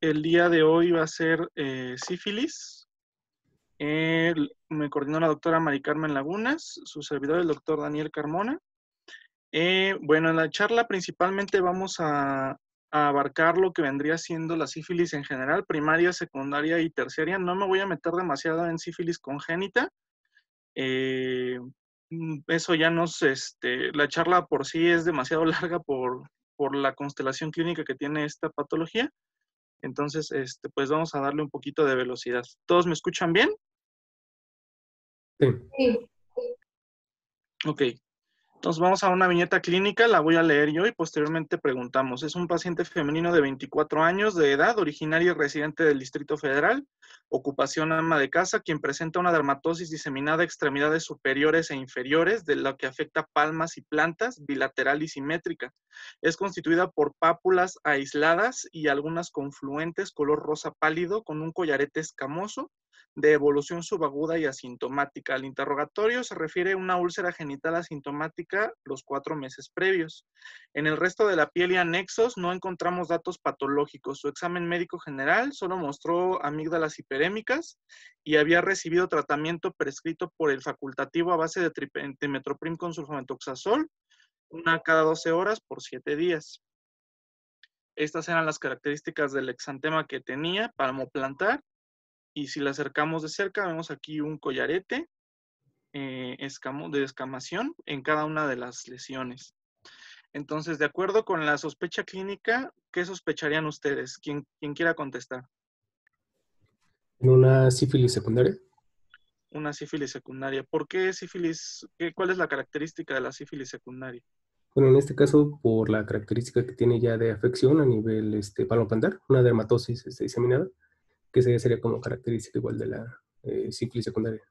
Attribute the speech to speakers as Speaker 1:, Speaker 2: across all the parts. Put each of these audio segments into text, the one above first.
Speaker 1: el día de hoy va a ser eh, sífilis. Eh, me coordinó la doctora Mari Carmen Lagunas, su servidor el doctor Daniel Carmona. Eh, bueno, en la charla principalmente vamos a, abarcar lo que vendría siendo la sífilis en general, primaria, secundaria y terciaria. No me voy a meter demasiado en sífilis congénita. Mm, eso ya nos, este, la charla por sí es demasiado larga por, por la constelación clínica que tiene esta patología. Entonces, este, pues vamos a darle un poquito de velocidad. ¿Todos me escuchan bien? Sí. Ok, nos vamos a una viñeta clínica, la voy a leer yo y posteriormente preguntamos. Es un paciente femenino de 24 años de edad, originario y residente del Distrito Federal, ocupación ama de casa, quien presenta una dermatosis diseminada a extremidades superiores e inferiores, de la que afecta palmas y plantas, bilateral y simétrica. Es constituida por pápulas aisladas y algunas confluentes color rosa pálido con un collarete escamoso de evolución subaguda y asintomática. Al interrogatorio se refiere una úlcera genital asintomática los cuatro meses previos. En el resto de la piel y anexos no encontramos datos patológicos. Su examen médico general solo mostró amígdalas hiperémicas y había recibido tratamiento prescrito por el facultativo a base de trimetoprim con sulfametoxazol, una cada 12 horas por 7 días. Estas eran las características del exantema que tenía, palmoplantar, y si la acercamos de cerca, vemos aquí un collarete eh, de escamación en cada una de las lesiones. Entonces, de acuerdo con la sospecha clínica, ¿qué sospecharían ustedes? ¿Quién, quiera contestar? ¿En una sífilis secundaria? Una sífilis secundaria. ¿Por qué sífilis? ¿Cuál es la característica de la sífilis secundaria? Bueno, en este caso, por la característica que tiene ya de afección a nivel este, una dermatosis este, diseminada que sería, sería como característica igual de la eh, secundaria.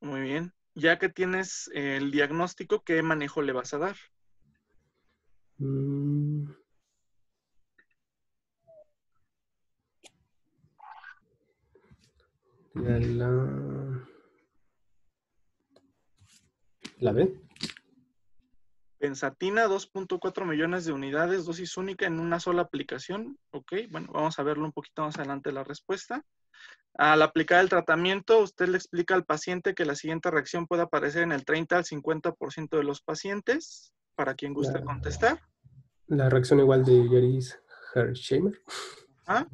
Speaker 1: Muy bien. Ya que tienes eh, el diagnóstico, ¿qué manejo le vas a dar?
Speaker 2: Mm. La, la... ¿La B?
Speaker 1: Pensatina, 2.4 millones de unidades, dosis única en una sola aplicación. Ok, bueno, vamos a verlo un poquito más adelante la respuesta. Al aplicar el tratamiento, usted le explica al paciente que la siguiente reacción puede aparecer en el 30 al 50% de los pacientes, para quien guste contestar. La reacción igual de Geris Hersheimer. ¿Ah?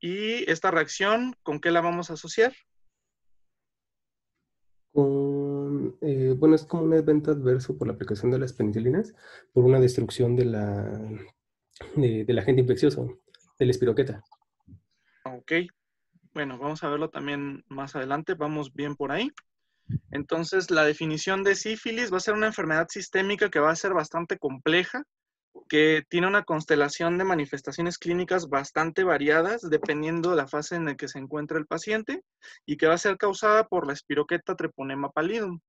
Speaker 1: Y esta reacción, ¿con qué la vamos a asociar? Con eh, bueno, es como un evento adverso por la aplicación de las penicilinas, por una destrucción de la, de, del agente infeccioso, del espiroqueta. Ok, bueno, vamos a verlo también más adelante, vamos bien por ahí. Entonces, la definición de sífilis va a ser una enfermedad sistémica que va a ser bastante compleja que tiene una constelación de manifestaciones clínicas bastante variadas dependiendo de la fase en la que se encuentra el paciente y que va a ser causada por la espiroqueta treponema pallidum.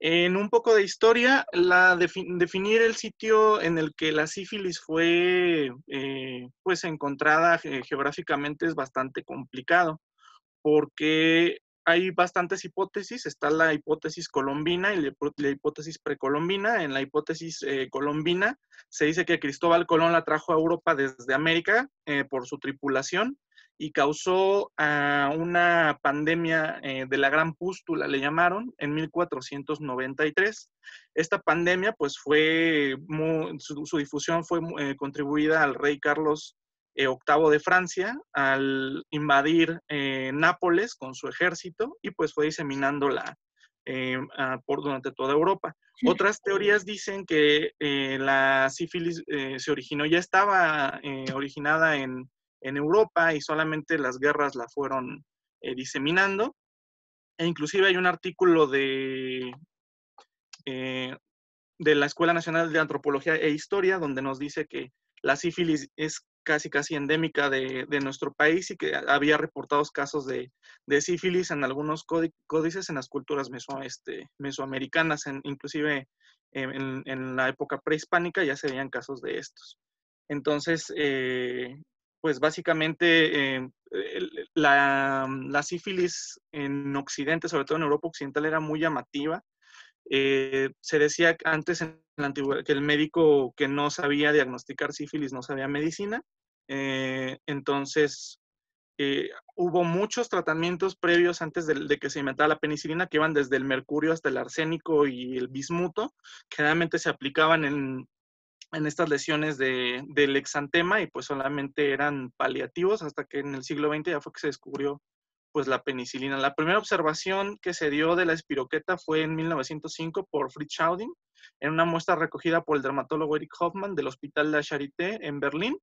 Speaker 1: En un poco de historia, la definir el sitio en el que la sífilis fue eh, pues encontrada eh, geográficamente es bastante complicado porque hay bastantes hipótesis. Está la hipótesis colombina y la hipótesis precolombina. En la hipótesis eh, colombina se dice que Cristóbal Colón la trajo a Europa desde América eh, por su tripulación y causó una pandemia eh, de la gran pústula, le llamaron, en 1493. Esta pandemia, pues fue, su, difusión fue contribuida al rey Carlos eh, octavo de Francia al invadir eh, Nápoles con su ejército y pues fue diseminándola eh, por, durante toda Europa. Otras teorías dicen que la sífilis se originó, ya estaba originada en, Europa y solamente las guerras la fueron diseminando. E inclusive hay un artículo de, de la Escuela Nacional de Antropología e Historia donde nos dice que la sífilis es casi casi endémica de, nuestro país y que había reportados casos de, sífilis en algunos códices en las culturas este, mesoamericanas, inclusive en, la época prehispánica ya se veían casos de estos. Entonces, eh, pues básicamente em, la, la, sífilis en Occidente, sobre todo en Europa Occidental, era muy llamativa eh, se decía antes en la antigüedad que el médico que no sabía diagnosticar sífilis no sabía medicina. Eh, entonces, eh, hubo muchos tratamientos previos antes de, que se inventara la penicilina que iban desde el mercurio hasta el arsénico y el bismuto, que generalmente se aplicaban en, en estas lesiones de, del exantema y pues solamente eran paliativos hasta que en el siglo XX ya fue que se descubrió pues la penicilina. La primera observación que se dio de la espiroqueta fue en 1905 por Fritz Schauding, en una muestra recogida por el dermatólogo Eric Hoffman del Hospital La Charité en Berlín.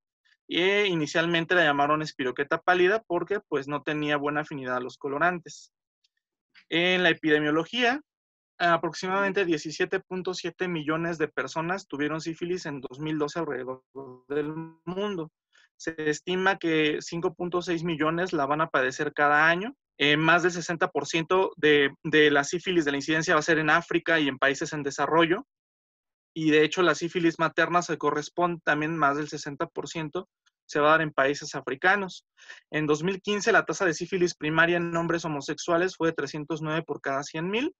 Speaker 1: Y eh, inicialmente la llamaron espiroqueta pálida porque pues no tenía buena afinidad a los colorantes. En la epidemiología, aproximadamente 17.7 millones de personas tuvieron sífilis en 2012 alrededor del mundo. Se estima que 5.6 millones la van a padecer cada año. Eh, más del 60% de, de la sífilis de la incidencia va a ser en África y en países en desarrollo. Y de hecho, la sífilis materna se corresponde también más del 60% se va a dar en países africanos. En 2015, la tasa de sífilis primaria en hombres homosexuales fue de 309 por cada 100.000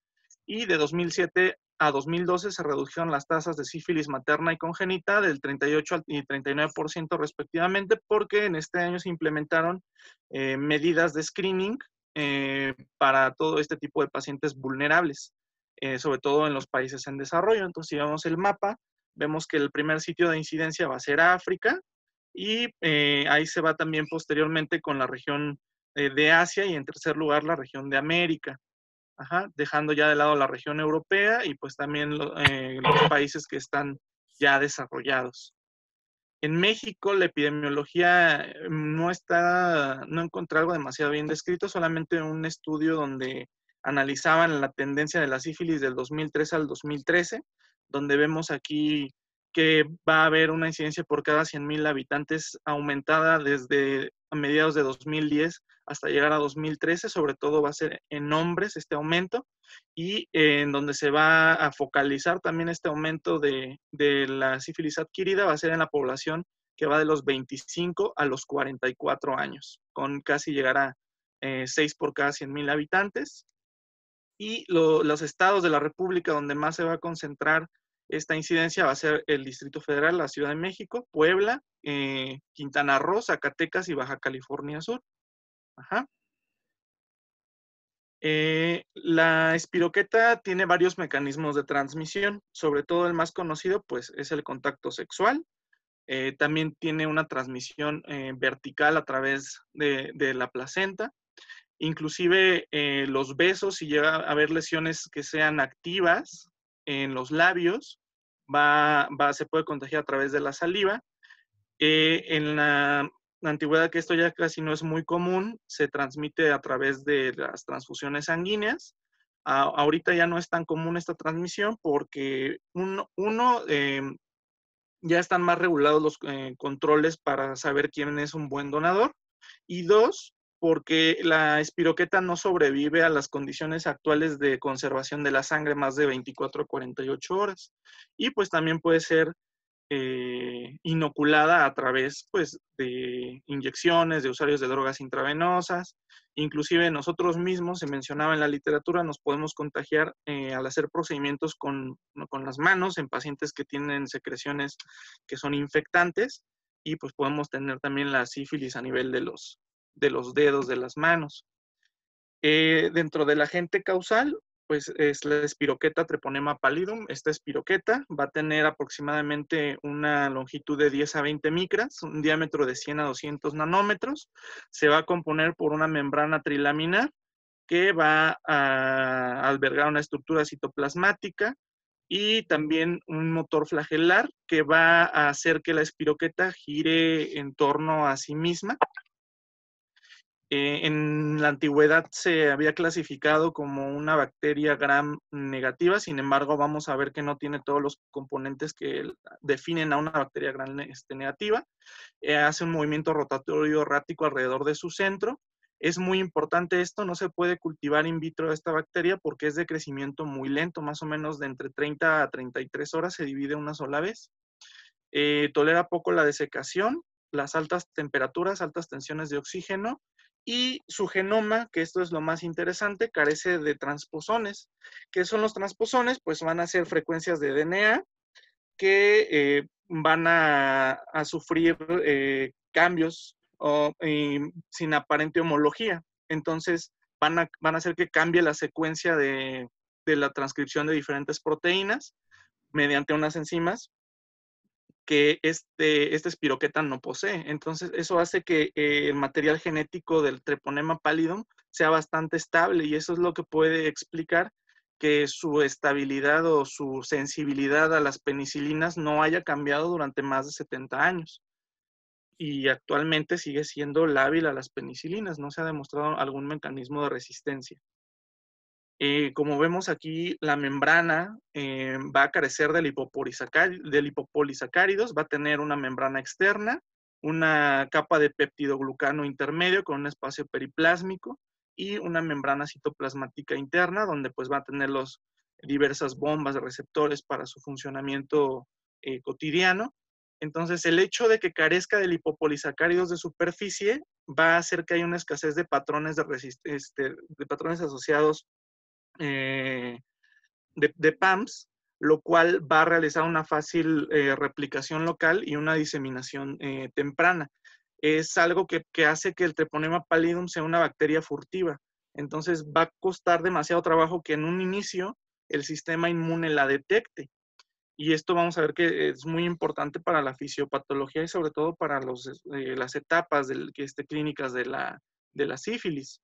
Speaker 1: y de 2007 a 2012 se redujeron las tasas de sífilis materna y congénita del 38 y 39% respectivamente porque en este año se implementaron eh, medidas de screening eh, para todo este tipo de pacientes vulnerables, eh, sobre todo en los países en desarrollo. Entonces, si vemos el mapa, vemos que el primer sitio de incidencia va a ser África y ahí se va también posteriormente con la región de Asia y en tercer lugar la región de América dejando ya de lado la región europea y pues también eh, los países que están ya desarrollados. En México la epidemiología eh, no está, no encontré algo demasiado bien descrito, solamente un estudio donde analizaban la tendencia de la sífilis del 2003 al 2013, donde vemos aquí que va a haber una incidencia por cada 100.000 habitantes aumentada desde a mediados de 2010 hasta llegar a 2013, sobre todo va a ser en hombres este aumento y en donde se va a focalizar también este aumento de, la sífilis adquirida va a ser en la población que va de los 25 a los 44 años, con casi llegar a 6 eh, por cada 100.000 habitantes. Y los estados de la República donde más se va a concentrar esta incidencia va a ser el Distrito Federal, la Ciudad de México, Puebla, eh, Quintana Roo, Zacatecas y Baja California Sur. Eh, la espiroqueta tiene varios mecanismos de transmisión, sobre todo el más conocido pues es el contacto sexual. Eh, también tiene una transmisión vertical a través de, de la placenta. Inclusive los besos, si llega a haber lesiones que sean activas, en los labios, va, va, se puede contagiar a través de la saliva. Eh, en la antigüedad, que esto ya casi no es muy común, se transmite a través de las transfusiones sanguíneas. ahorita ya no es tan común esta transmisión porque uno, eh, ya están más regulados los eh, controles para saber quién es un buen donador. Y dos, porque la espiroqueta no sobrevive a las condiciones actuales de conservación de la sangre más de 24 a 48 horas. Y pues también puede ser eh, inoculada a través pues, de inyecciones, de usuarios de drogas intravenosas. Inclusive nosotros mismos, se mencionaba en la literatura, nos podemos contagiar eh, al hacer procedimientos con las manos en pacientes que tienen secreciones que son infectantes y pues podemos tener también la sífilis a nivel de los, de los dedos de las manos. Eh, dentro de la gente causal, pues es la espiroqueta treponema pallidum. Esta espiroqueta va a tener aproximadamente una longitud de 10 a 20 micras, un diámetro de 100 a 200 nanómetros. Se va a componer por una membrana trilaminar que va a albergar una estructura citoplasmática y también un motor flagelar que va a hacer que la espiroqueta gire en torno a sí misma eh, en la antigüedad se había clasificado como una bacteria gram negativa, sin embargo vamos a ver que no tiene todos los componentes que definen a una bacteria gram este, negativa. Eh, hace un movimiento rotatorio errático alrededor de su centro. Es muy importante esto, no se puede cultivar in vitro esta bacteria porque es de crecimiento muy lento, más o menos de entre 30 a 33 horas se divide una sola vez. Eh, tolera poco la desecación, las altas temperaturas, altas tensiones de oxígeno y su genoma, que esto es lo más interesante, carece de transposones. ¿Qué son los transposones? Pues van a ser frecuencias de DNA que eh, van a, sufrir eh, cambios sin aparente homología. Entonces, van a, van a hacer que cambie la secuencia de la transcripción de diferentes proteínas mediante unas enzimas que este, espiroqueta no posee. Entonces, eso hace que eh, el material genético del treponema pallidum sea bastante estable y eso es lo que puede explicar que su estabilidad o su sensibilidad a las penicilinas no haya cambiado durante más de 70 años. Y actualmente sigue siendo lábil a las penicilinas, no se ha demostrado algún mecanismo de resistencia. Eh, como vemos aquí, la membrana eh, va a carecer del, del va a tener una membrana externa, una capa de peptidoglucano intermedio con un espacio periplásmico y una membrana citoplasmática interna, donde pues va a tener los diversas bombas de receptores para su funcionamiento eh, cotidiano. Entonces, el hecho de que carezca del lipopolisacáridos de superficie va a hacer que haya una escasez de patrones, de, este, de patrones asociados eh, de, de, PAMS, lo cual va a realizar una fácil eh, replicación local y una diseminación eh, temprana. Es algo que, hace que el treponema pallidum sea una bacteria furtiva. Entonces va a costar demasiado trabajo que en un inicio el sistema inmune la detecte. Y esto vamos a ver que es muy importante para la fisiopatología y sobre todo para las etapas que este, clínicas de la sífilis.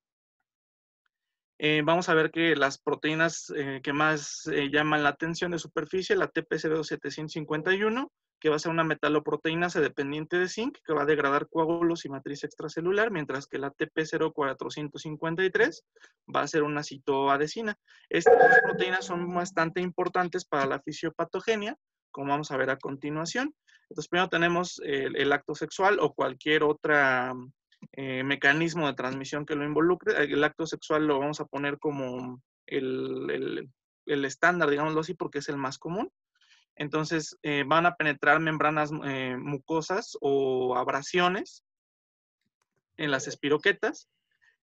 Speaker 1: Eh, vamos a ver que las proteínas eh, que más eh, llaman la atención de superficie, la TP0751, que va a ser una metaloproteína dependiente de zinc, que va a degradar coágulos y matriz extracelular, mientras que la TP0453 va a ser una citoadesina. Estas dos proteínas son bastante importantes para la fisiopatogenia, como vamos a ver a continuación. Entonces, primero tenemos el acto sexual o cualquier otra eh, mecanismo de transmisión que lo involucre. El acto sexual lo vamos a poner como el, estándar, digámoslo así, porque es el más común. Entonces eh, van a penetrar membranas eh, mucosas o abrasiones en las espiroquetas.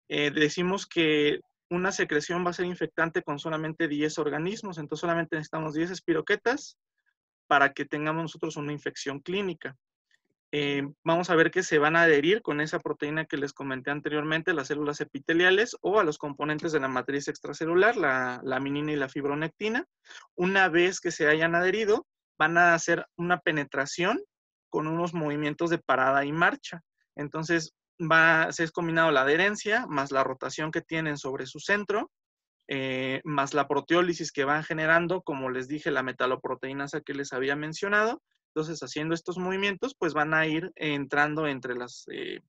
Speaker 1: decimos que una secreción va a ser infectante con solamente 10 organismos, entonces solamente necesitamos 10 espiroquetas para que tengamos nosotros una infección clínica. Eh, vamos a ver que se van a adherir con esa proteína que les comenté anteriormente, las células epiteliales o a los componentes de la matriz extracelular, la laminina y la fibronectina. Una vez que se hayan adherido, van a hacer una penetración con unos movimientos de parada y marcha. Entonces, se es combinado la adherencia más la rotación que tienen sobre su centro, eh, más la proteólisis que van generando, como les dije, la metaloproteína que les había mencionado, entonces, haciendo estos movimientos, pues van a ir entrando entre las eh,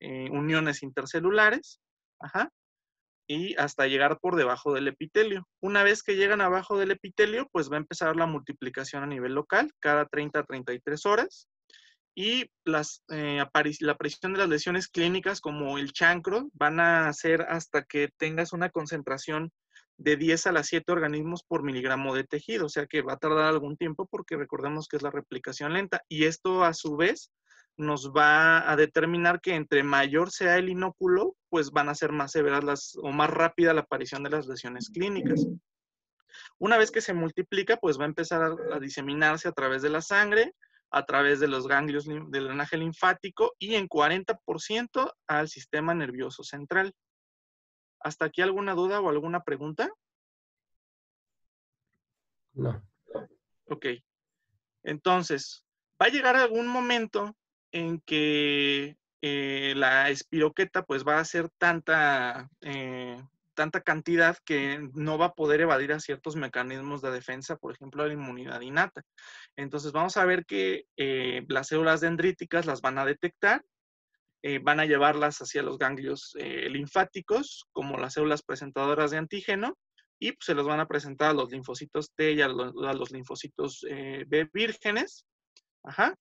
Speaker 1: eh, uniones intercelulares, ajá, y hasta llegar por debajo del epitelio. Una vez que llegan abajo del epitelio, pues va a empezar la multiplicación a nivel local cada 30 a 33 horas. Y las, eh, la aparición de las lesiones clínicas como el chancro van a ser hasta que tengas una concentración de 10 a las 7 organismos por miligramo de tejido, o sea que va a tardar algún tiempo porque recordemos que es la replicación lenta y esto a su vez nos va a determinar que entre mayor sea el inóculo, pues van a ser más severas las o más rápida la aparición de las lesiones clínicas. Una vez que se multiplica, pues va a empezar a, diseminarse a través de la sangre, a través de los ganglios del drenaje linfático y en 40% al sistema nervioso central. ¿Hasta aquí alguna duda o alguna pregunta? No. Ok. Entonces, va a llegar algún momento en que eh, la espiroqueta pues va a ser tanta, eh, tanta cantidad que no va a poder evadir a ciertos mecanismos de defensa, por ejemplo, la inmunidad innata. Entonces vamos a ver que eh, las células dendríticas las van a detectar eh, van a llevarlas hacia los ganglios eh, linfáticos, como las células presentadoras de antígeno, y pues, se los van a presentar a los linfocitos T y a los, linfocitos eh, B vírgenes. Ajá.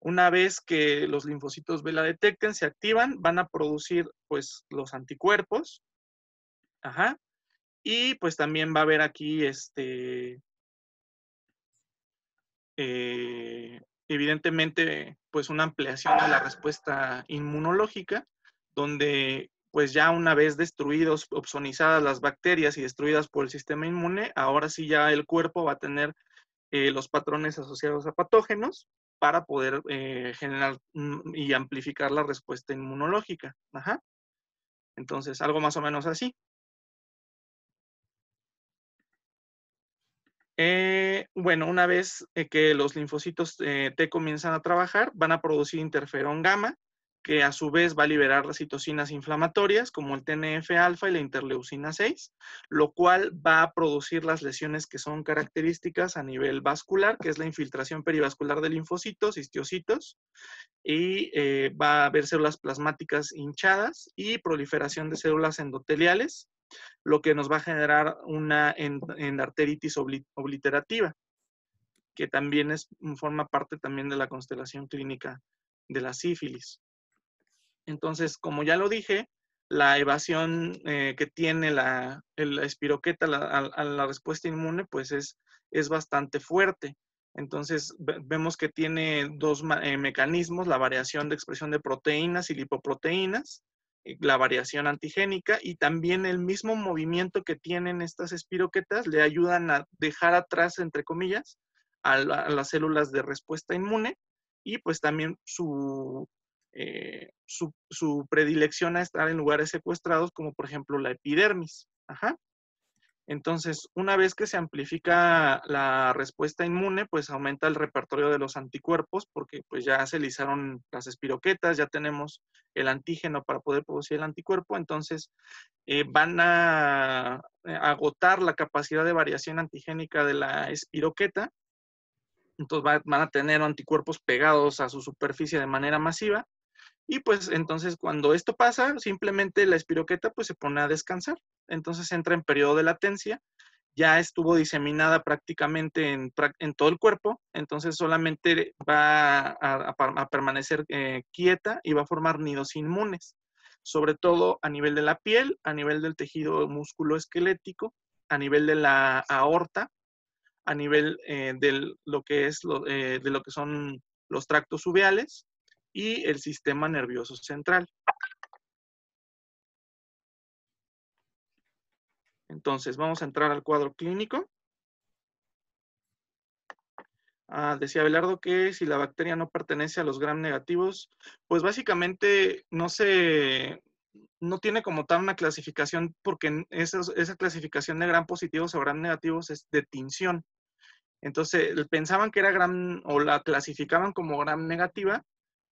Speaker 1: Una vez que los linfocitos B la detecten, se activan, van a producir pues los anticuerpos. Ajá. Y pues también va a haber aquí este, evidentemente, pues una ampliación de la respuesta inmunológica, donde pues ya una vez destruidos, opsonizadas las bacterias y destruidas por el sistema inmune, ahora sí ya el cuerpo va a tener eh, los patrones asociados a patógenos para poder eh, generar mm, y amplificar la respuesta inmunológica. Ajá. Entonces, algo más o menos así. Eh, bueno, una vez eh, que los linfocitos eh, T comienzan a trabajar, van a producir interferón gamma, que a su vez va a liberar las citocinas inflamatorias como el TNF-alfa y la interleucina 6, lo cual va a producir las lesiones que son características a nivel vascular, que es la infiltración perivascular de linfocitos, histiocitos, y va a haber células plasmáticas hinchadas y proliferación de células endoteliales, lo que nos va a generar una endarteritis obliterativa, que también es, mm, forma parte también de la constelación clínica de la sífilis. Entonces, como ya lo dije, la evasión eh, que tiene la, espiroqueta a, la respuesta inmune, pues es, es bastante fuerte. Entonces, vemos que tiene dos eh, mecanismos, la variación de expresión de proteínas y lipoproteínas, eh, la variación antigénica y también el mismo movimiento que tienen estas espiroquetas le ayudan a dejar atrás, entre comillas, a, las células de respuesta inmune y pues también su, eh, su, su, predilección a estar en lugares secuestrados como por ejemplo la epidermis. Ajá. Entonces, una vez que se amplifica la respuesta inmune, pues aumenta el repertorio de los anticuerpos porque pues ya se lizaron las espiroquetas, ya tenemos el antígeno para poder producir el anticuerpo, entonces eh, van a eh, agotar la capacidad de variación antigénica de la espiroqueta, entonces van a tener anticuerpos pegados a su superficie de manera masiva y pues entonces cuando esto pasa, simplemente la espiroqueta pues se pone a descansar. Entonces entra en periodo de latencia, ya estuvo diseminada prácticamente en, en todo el cuerpo, entonces solamente va a, permanecer eh, quieta y va a formar nidos inmunes, sobre todo a nivel de la piel, a nivel del tejido músculo esquelético, a nivel de la aorta, a nivel eh, lo que es, eh, de lo que son los tractos uveales y el sistema nervioso central. Entonces, vamos a entrar al cuadro clínico. Ah, decía Belardo que si la bacteria no pertenece a los gram negativos, pues básicamente no se, no tiene como tal una clasificación, porque esa clasificación de gram positivos o gram negativos es de tinción. Entonces, pensaban que era gram, o la clasificaban como gram negativa,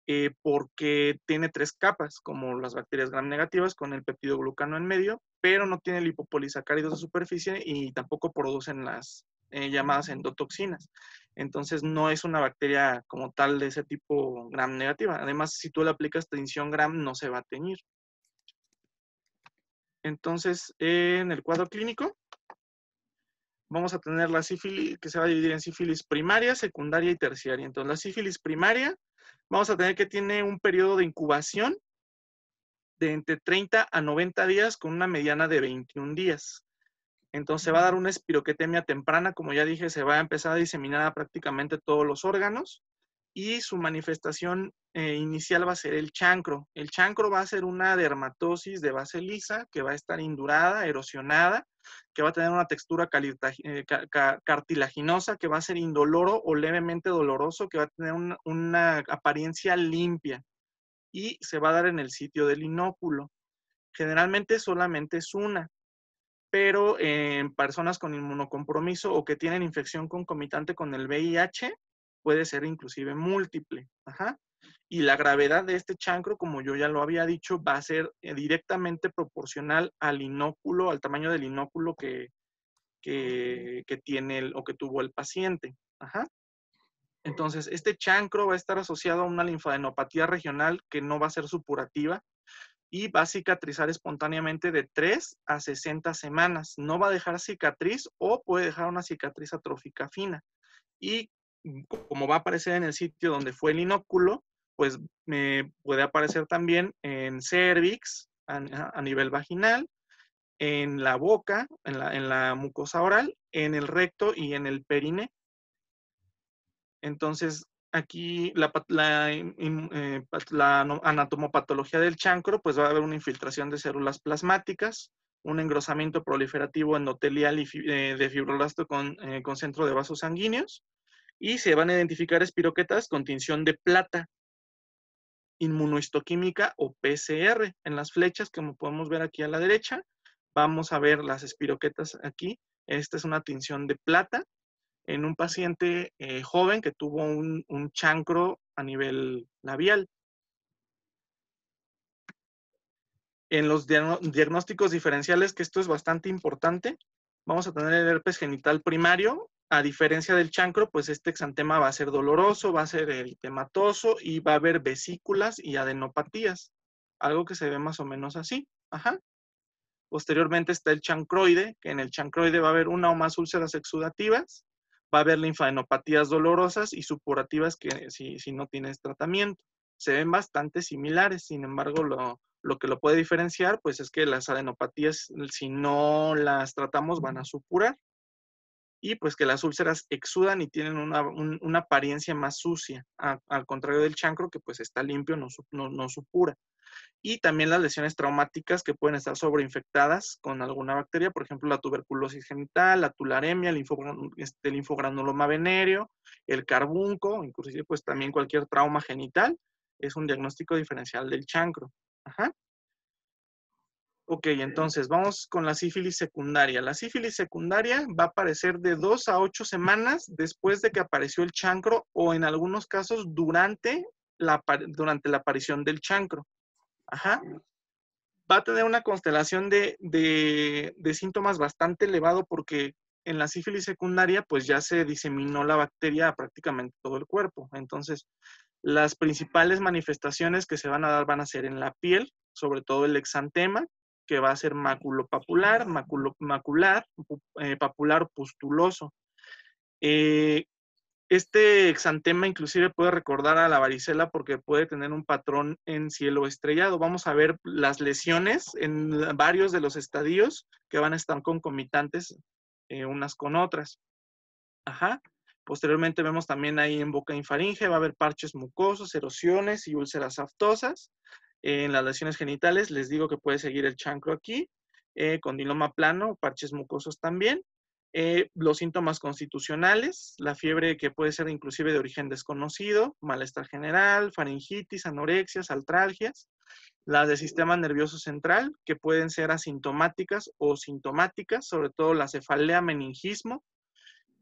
Speaker 1: eh, porque tiene tres capas, como las bacterias gram negativas con el peptidoglucano en medio, pero no tiene lipopolisacáridos de superficie y tampoco producen las eh, llamadas endotoxinas. Entonces no es una bacteria como tal de ese tipo gram negativa. Además, si tú le aplicas tensión gram, no se va a teñir. Entonces, en el cuadro clínico, vamos a tener la sífilis, que se va a dividir en sífilis primaria, secundaria y terciaria. Entonces, la sífilis primaria, vamos a tener que tiene un periodo de incubación de entre 30 a 90 días con una mediana de 21 días. Entonces se va a dar una espiroquetemia temprana, como ya dije, se va a empezar a diseminar prácticamente todos los órganos y su manifestación eh, inicial va a ser el chancro. El chancro va a ser una dermatosis de base lisa que va a estar indurada, erosionada, que va a tener una textura eh, cartilaginosa, que va a ser indoloro o levemente doloroso, que va a tener una apariencia limpia y se va a dar en el sitio del inóculo. Generalmente solamente es una, pero eh, en personas con inmunocompromiso o que tienen infección concomitante con el VIH puede ser inclusive múltiple. Ajá. Y la gravedad de este chancro, como yo ya lo había dicho, va a ser eh, directamente proporcional al inóculo, al tamaño del inóculo que, que, tiene o que tuvo el paciente. Ajá. Entonces, este chancro va a estar asociado a una linfadenopatía regional que no va a ser supurativa y va a cicatrizar espontáneamente de 3 a 60 semanas. No va a dejar cicatriz o puede dejar una cicatriz atrófica fina. Y Mm, como va a aparecer en el sitio donde fue el inóculo, pues puede aparecer también en cervix, a, nivel vaginal, en la boca, en la, mucosa oral, en el recto y en el perine. Entonces, aquí la, eh, anatomopatología del chancro, pues va a haber una infiltración de células plasmáticas, un engrosamiento proliferativo endotelial y, eh, de fibrolasto eh, con centro de vasos sanguíneos, y se van a identificar espiroquetas con tinción de plata inmunohistoquímica o PCR. En las flechas, como podemos ver aquí a la derecha, vamos a ver las espiroquetas aquí. Esta es una tinción de plata en un paciente eh, joven que tuvo un, un chancro a nivel labial. En los diagnósticos diferenciales, que esto es bastante importante, vamos a tener el herpes genital primario a diferencia del chancro, pues este exantema va a ser doloroso, va a ser eritematoso y va a haber vesículas y adenopatías. Algo que se ve más o menos así. Ajá. Posteriormente está el chancroide, que en el chancroide va a haber una o más úlceras exudativas, va a haber linfadenopatías dolorosas y supurativas que si, no tienes tratamiento. Se ven bastante similares, sin embargo, lo, lo, que lo puede diferenciar pues es que las adenopatías, si no las tratamos, van a supurar y pues que las úlceras exudan y tienen una, apariencia más sucia, al contrario del chancro que pues está limpio, no, no, supura. Y también las lesiones traumáticas que pueden estar sobreinfectadas con alguna bacteria, por ejemplo la tuberculosis genital, la tularemia, el, linfogranuloma este, el venéreo, el carbunco, inclusive pues también cualquier trauma genital, es un diagnóstico diferencial del chancro. Ajá. Ok, entonces vamos con la sífilis secundaria. La sífilis secundaria va a aparecer de dos a ocho semanas después de que apareció el chancro o en algunos casos durante la, durante la aparición del chancro. Ajá. Va a tener una constelación de, síntomas bastante elevado porque en la sífilis secundaria pues ya se diseminó la bacteria a prácticamente todo el cuerpo. Entonces, las principales manifestaciones que se van a dar van a ser en la piel, sobre todo el exantema, que va a ser maculopapular, maculo, macular, eh, papular pustuloso. Eh, este exantema inclusive puede recordar a la varicela porque puede tener un patrón en cielo estrellado. Vamos a ver las lesiones en varios de los estadios que van a estar concomitantes eh, unas con otras. Ajá. Posteriormente vemos también ahí en boca infaringe, va a haber parches mucosos, erosiones y úlceras aftosas en las lesiones genitales, les digo que puede seguir el chancro aquí, eh, condiloma plano, parches mucosos también. Eh, los síntomas constitucionales, la fiebre que puede ser inclusive de origen desconocido, malestar general, faringitis, anorexias, altralgias, las de sistema nervioso central, que pueden ser asintomáticas o sintomáticas, sobre todo la cefalea meningismo,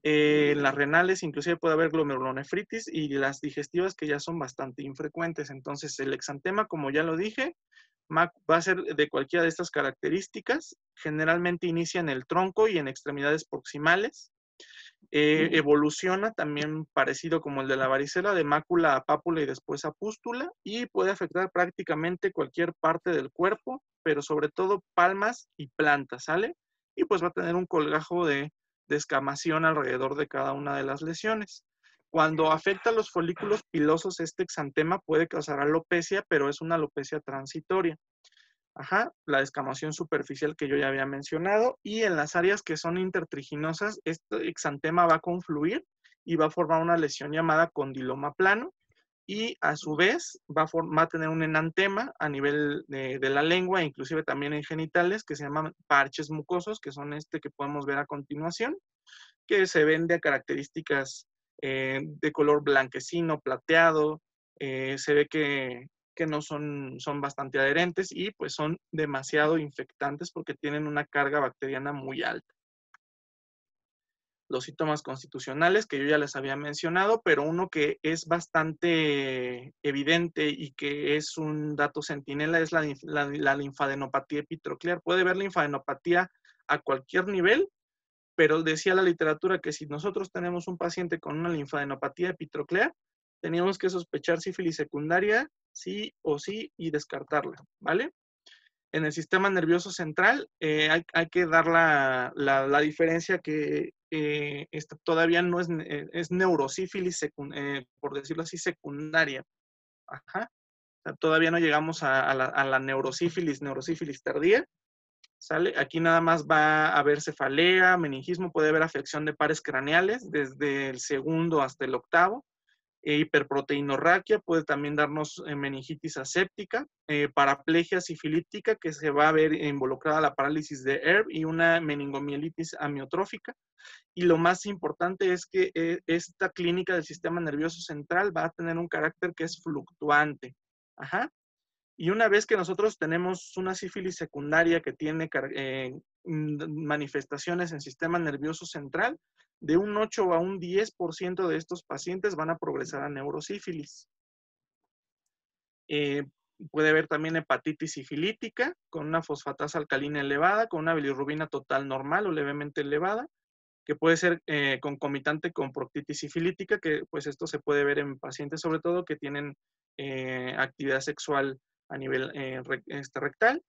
Speaker 1: eh, en las renales inclusive puede haber glomerulonefritis y las digestivas que ya son bastante infrecuentes. Entonces el exantema, como ya lo dije, va a ser de cualquiera de estas características. Generalmente inicia en el tronco y en extremidades proximales. Eh, evoluciona también parecido como el de la varicela, de mácula a pápula y después a pústula y puede afectar prácticamente cualquier parte del cuerpo, pero sobre todo palmas y plantas, ¿sale? Y pues va a tener un colgajo de descamación alrededor de cada una de las lesiones. Cuando afecta a los folículos pilosos, este exantema puede causar alopecia, pero es una alopecia transitoria. Ajá, la descamación superficial que yo ya había mencionado. Y en las áreas que son intertriginosas, este exantema va a confluir y va a formar una lesión llamada condiloma plano, y a su vez va a, tener un enantema a nivel de, la lengua, inclusive también en genitales, que se llaman parches mucosos, que son este que podemos ver a continuación, que se vende a características eh, de color blanquecino, plateado, eh, se ve que, que no son, son bastante adherentes y pues son demasiado infectantes porque tienen una carga bacteriana muy alta los síntomas constitucionales que yo ya les había mencionado, pero uno que es bastante evidente y que es un dato centinela es la, linfadenopatía epitroclear. Puede haber linfadenopatía a cualquier nivel, pero decía la literatura que si nosotros tenemos un paciente con una linfadenopatía epitroclear, teníamos que sospechar sífilis secundaria, sí o sí, y descartarla, ¿vale? en el sistema nervioso central, eh, hay, que dar la, diferencia que eh, esta todavía no es, eh, es neurosífilis, eh, por decirlo así, secundaria. Ajá. todavía no llegamos a, la, neurosífilis, neurosífilis tardía. ¿Sale? Aquí nada más va a haber cefalea, meningismo, puede haber afección de pares craneales desde el segundo hasta el octavo e hiperproteinorraquia, puede también darnos eh, meningitis aséptica, eh, paraplegia sifilítica, que se va a ver involucrada la parálisis de ERB y una meningomielitis amiotrófica. Y lo más importante es que eh, esta clínica del sistema nervioso central va a tener un carácter que es fluctuante. Ajá. Y una vez que nosotros tenemos una sífilis secundaria que tiene manifestaciones en sistema nervioso central, de un 8 a un 10% de estos pacientes van a progresar a neurosífilis. Eh, puede haber también hepatitis sifilítica con una fosfatasa alcalina elevada, con una bilirrubina total normal o levemente elevada, que puede ser eh, concomitante con proctitis sifilítica, que pues esto se puede ver en pacientes sobre todo que tienen eh, actividad sexual a nivel este, rectal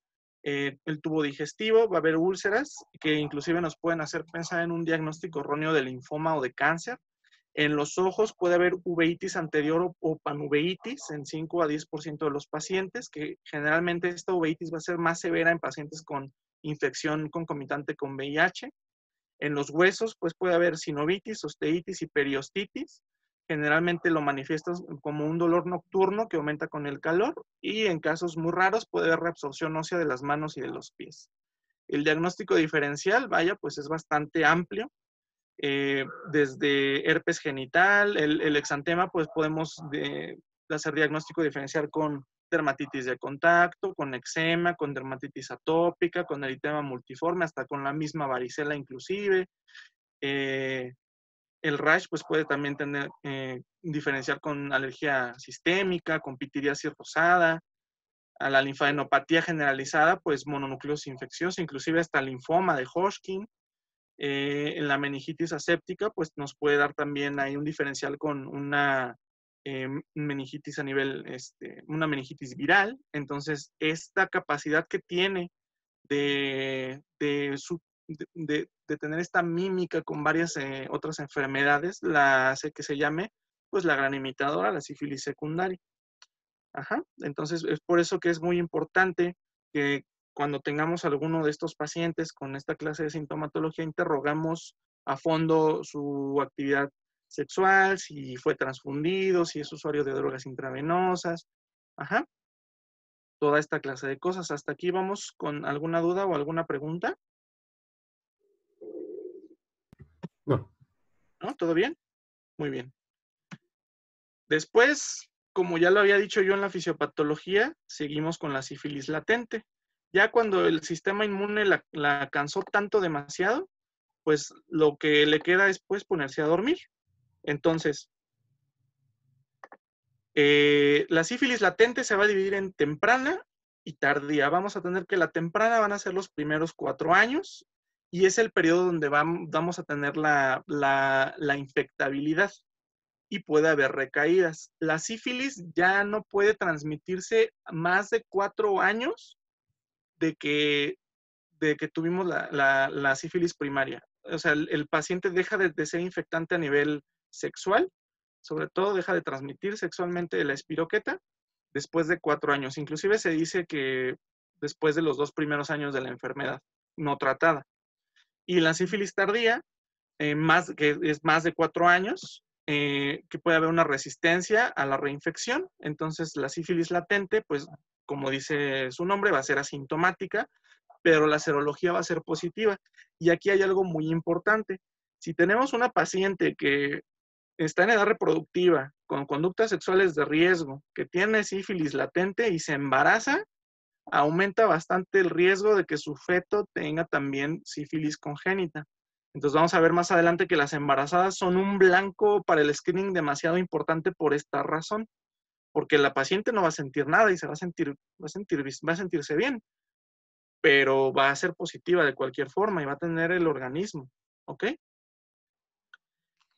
Speaker 1: eh, el tubo digestivo, va a haber úlceras que inclusive nos pueden hacer pensar en un diagnóstico erróneo de linfoma o de cáncer. En los ojos puede haber uveitis anterior o, panuveitis en 5 a 10% de los pacientes, que generalmente esta uveitis va a ser más severa en pacientes con infección concomitante con VIH. En los huesos, pues puede haber sinovitis, osteitis y periostitis generalmente lo manifiestas como un dolor nocturno que aumenta con el calor y en casos muy raros puede haber reabsorción ósea de las manos y de los pies. El diagnóstico diferencial, vaya, pues es bastante amplio. Eh, desde herpes genital, el, exantema, pues podemos hacer diagnóstico diferencial con dermatitis de contacto, con eczema, con dermatitis atópica, con eritema multiforme, hasta con la misma varicela inclusive. Eh, el rash pues puede también tener, eh, diferenciar con alergia sistémica, con pitiriasis rosada, a la linfadenopatía generalizada, pues mononucleosis infecciosa, inclusive hasta linfoma de Hodgkin. Eh, en la meningitis aséptica, pues nos puede dar también ahí un diferencial con una eh, meningitis a nivel, este, una meningitis viral. Entonces, esta capacidad que tiene de, de su, de, tener esta mímica con varias eh, otras enfermedades, la hace que se llame, pues, la gran imitadora, la sífilis secundaria. Ajá. Entonces, es por eso que es muy importante que cuando tengamos alguno de estos pacientes con esta clase de sintomatología, interrogamos a fondo su actividad sexual, si fue transfundido, si es usuario de drogas intravenosas, ajá, toda esta clase de cosas. Hasta aquí vamos con alguna duda o alguna pregunta. No. ¿Todo bien? Muy bien. Después, como ya lo había dicho yo en la fisiopatología, seguimos con la sífilis latente. Ya cuando el sistema inmune la, cansó tanto demasiado, pues lo que le queda es pues, ponerse a dormir. Entonces, eh, la sífilis latente se va a dividir en temprana y tardía. Vamos a tener que la temprana van a ser los primeros cuatro años y es el periodo donde vamos a tener la, infectabilidad y puede haber recaídas. La sífilis ya no puede transmitirse más de cuatro años de que, de que tuvimos la, sífilis primaria. O sea, el, paciente deja de, de, ser infectante a nivel sexual, sobre todo deja de transmitir sexualmente la espiroqueta después de cuatro años. Inclusive se dice que después de los dos primeros años de la enfermedad no tratada. Y la sífilis tardía, eh, más, que es más de cuatro años, eh, que puede haber una resistencia a la reinfección. Entonces, la sífilis latente, pues, como dice su nombre, va a ser asintomática, pero la serología va a ser positiva. Y aquí hay algo muy importante. Si tenemos una paciente que está en edad reproductiva, con conductas sexuales de riesgo, que tiene sífilis latente y se embaraza, aumenta bastante el riesgo de que su feto tenga también sífilis congénita. Entonces vamos a ver más adelante que las embarazadas son un blanco para el screening demasiado importante por esta razón, porque la paciente no va a sentir nada y se va a sentir, va a sentir, va a sentirse bien, pero va a ser positiva de cualquier forma y va a tener el organismo, ¿ok?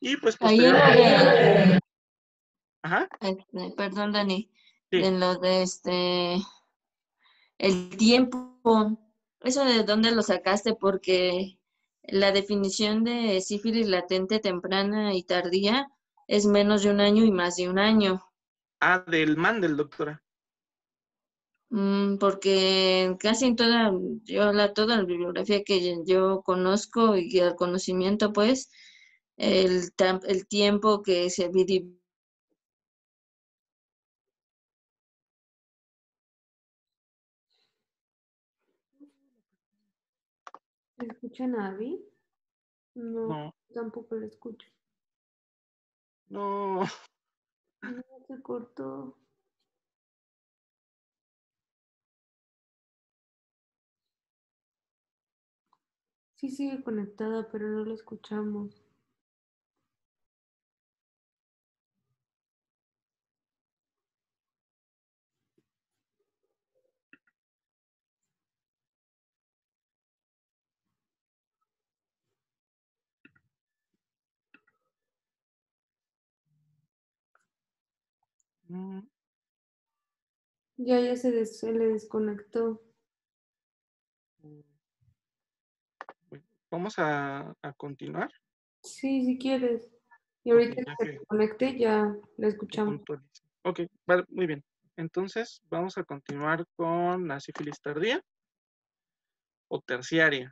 Speaker 1: Y pues posteriormente... Ajá.
Speaker 3: Perdón, Dani. En lo de este el tiempo, eso de dónde lo sacaste, porque la definición de sífilis latente temprana y tardía es menos de un año y más de un año.
Speaker 1: Ah, del Mandel, doctora.
Speaker 3: Mm, porque casi en toda, yo la, toda la bibliografía que yo conozco y el conocimiento, pues, el, el tiempo que se vive
Speaker 4: escucha a No, tampoco le escucho. No. No,
Speaker 1: se cortó. Sí sigue conectada, pero no la
Speaker 4: escuchamos. Ya, ya se, le desconectó. Mm.
Speaker 1: Vamos a, continuar.
Speaker 4: Sí, si quieres.
Speaker 1: Y ahorita que se
Speaker 4: conecte ya la escuchamos.
Speaker 1: Ok, vale, muy bien. Entonces vamos a continuar con la sífilis tardía o terciaria.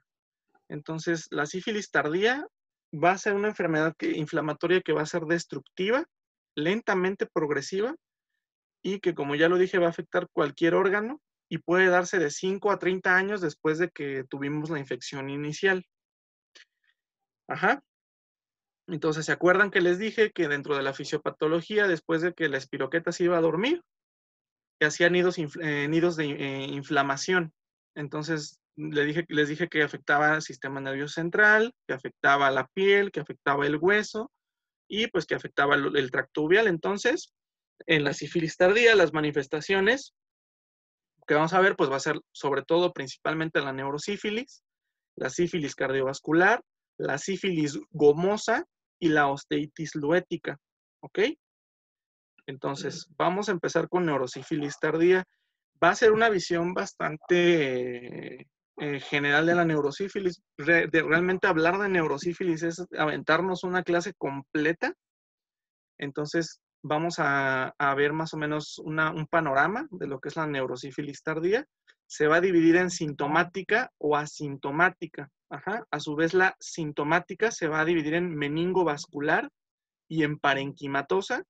Speaker 1: Entonces la sífilis tardía va a ser una enfermedad inflamatoria que va a ser destructiva, lentamente progresiva y que, como ya lo dije, va a afectar cualquier órgano y puede darse de 5 a 30 años después de que tuvimos la infección inicial. Ajá. Entonces, ¿se acuerdan que les dije que dentro de la fisiopatología, después de que la espiroqueta se iba a dormir, que hacía eh, nidos, de eh, inflamación? Entonces, les dije, les dije que afectaba al sistema nervioso central, que afectaba la piel, que afectaba el hueso y pues que afectaba el, tracto uvial. Entonces, en la sífilis tardía, las manifestaciones que vamos a ver, pues va a ser sobre todo principalmente la neurosífilis, la sífilis cardiovascular, la sífilis gomosa y la osteitis luética. ¿Ok? Entonces, vamos a empezar con neurosífilis tardía. Va a ser una visión bastante eh, eh, general de la neurosífilis. realmente hablar de neurosífilis es aventarnos una clase completa. Entonces, vamos a, ver más o menos un panorama de lo que es la neurosífilis tardía. Se va a dividir en sintomática o asintomática. Ajá. A su vez, la sintomática se va a dividir en meningovascular y en parenquimatosa.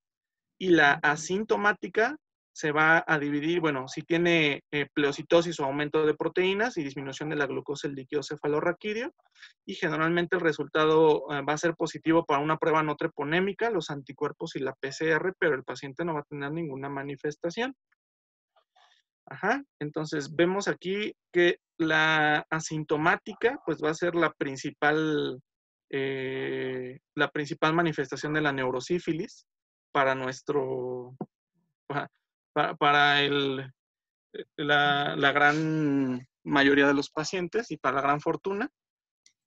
Speaker 1: Y la asintomática se va a dividir, bueno, si tiene eh, pleocitosis o aumento de proteínas y disminución de la glucosa el líquido cefalorraquídeo. Y generalmente el resultado eh, va a ser positivo para una prueba no treponémica, los anticuerpos y la PCR, pero el paciente no va a tener ninguna manifestación. Ajá. Entonces vemos aquí que la asintomática pues va a ser la principal, eh, la principal manifestación de la neurosífilis para nuestro, para, eh, la, gran mayoría de los pacientes y para la gran fortuna.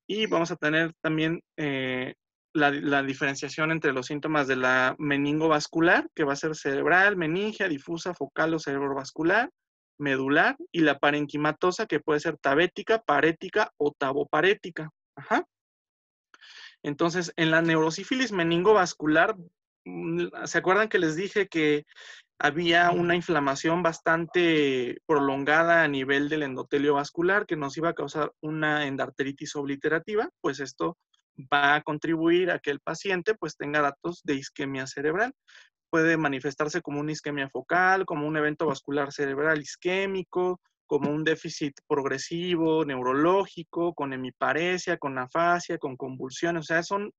Speaker 1: Y vamos a tener también eh, la, diferenciación entre los síntomas de la meningovascular, que va a ser cerebral, meningia, difusa, focal o cerebrovascular, medular, y la parenquimatosa, que puede ser tabética, parética o taboparética. Entonces, en la meningo meningovascular Mm, ¿se acuerdan que les dije que había una inflamación bastante prolongada a nivel del endotelio vascular que nos iba a causar una endarteritis obliterativa? Pues esto va a contribuir a que el paciente pues tenga datos de isquemia cerebral. Puede manifestarse como una isquemia focal, como un evento vascular cerebral isquémico, como un déficit progresivo, neurológico, con hemiparesia, con afasia, con convulsiones. O sea, son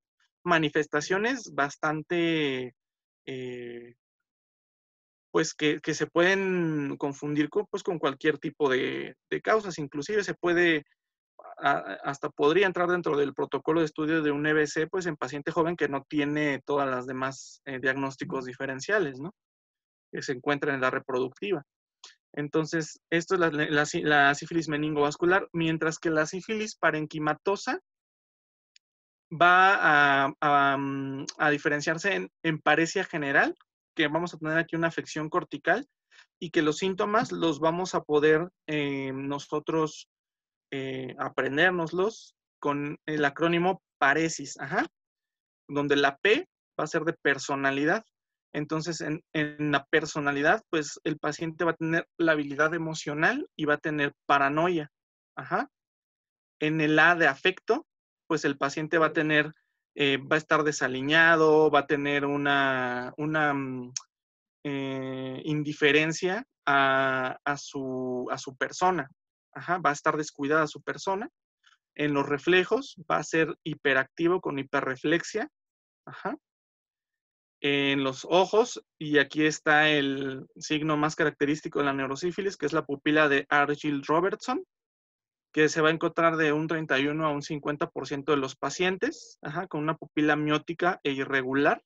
Speaker 1: manifestaciones bastante, eh, pues que, se pueden confundir con, pues, con cualquier tipo de, causas. Inclusive se puede, hasta podría entrar dentro del protocolo de estudio de un EBC, pues en paciente joven que no tiene todas las demás eh, diagnósticos diferenciales, ¿no? Que se encuentra en la reproductiva. Entonces, esto es la, sífilis meningovascular mientras que la sífilis parenquimatosa va mm, a, diferenciarse en paresia general, que vamos a tener aquí una afección cortical y que los síntomas los vamos a poder eh, nosotros eh, aprendérnoslos con el acrónimo paresis, ajá, donde la P va a ser de personalidad. Entonces, en, la personalidad, pues el paciente va a tener la habilidad emocional y va a tener paranoia. En el A de afecto, pues el paciente va a tener, eh, va a estar desaliñado, va a tener una, una mm, eh, indiferencia a, su, persona, Ajá, va a estar descuidada su persona. En los reflejos va a ser hiperactivo con hiperreflexia. En los ojos, y aquí está el signo más característico de la neurosífilis, que es la pupila de Argil Robertson, que se va a encontrar de un 31 a un 50% de los pacientes, con una pupila miótica e irregular,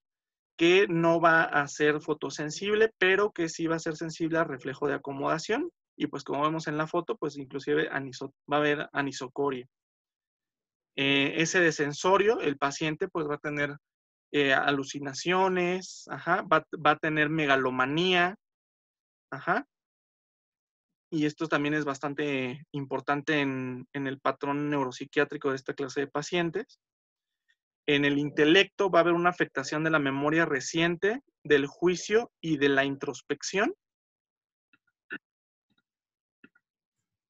Speaker 1: que no va a ser fotosensible, pero que sí va a ser sensible al reflejo de acomodación. Y pues como vemos en la foto, pues inclusive va a haber anisocoria. Eh, ese descensorio, el paciente pues va a tener eh, alucinaciones, va, va, a tener megalomanía, ajá, y esto también es bastante importante en, el patrón neuropsiquiátrico de esta clase de pacientes. En el intelecto va a haber una afectación de la memoria reciente, del juicio y de la introspección.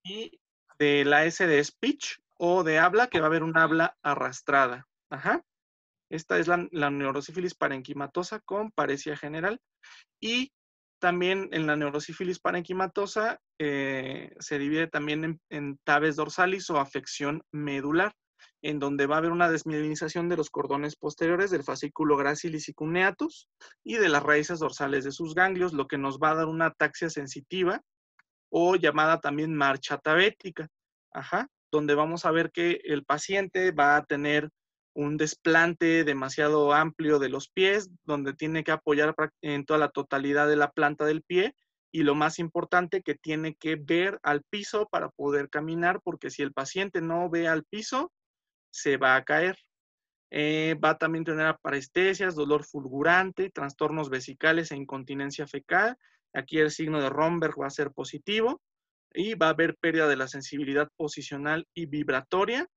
Speaker 1: Y de la S de speech o de habla, que va a haber una habla arrastrada. Ajá. Esta es la, la neurosífilis parenquimatosa con parecía general. Y también en la neurosífilis parenquimatosa eh, se divide también en, tabes dorsalis o afección medular, en donde va a haber una desmielinización de los cordones posteriores del fascículo gracilis y cuneatus y de las raíces dorsales de sus ganglios, lo que nos va a dar una ataxia sensitiva o llamada también marcha tabética, Ajá, donde vamos a ver que el paciente va a tener un desplante demasiado amplio de los pies, donde tiene que apoyar en toda la totalidad de la planta del pie y lo más importante que tiene que ver al piso para poder caminar, porque si el paciente no ve al piso, se va a caer. Eh, va a también tener aparestesias, dolor fulgurante, trastornos vesicales e incontinencia fecal. Aquí el signo de Romberg va a ser positivo y va a haber pérdida de la sensibilidad posicional y vibratoria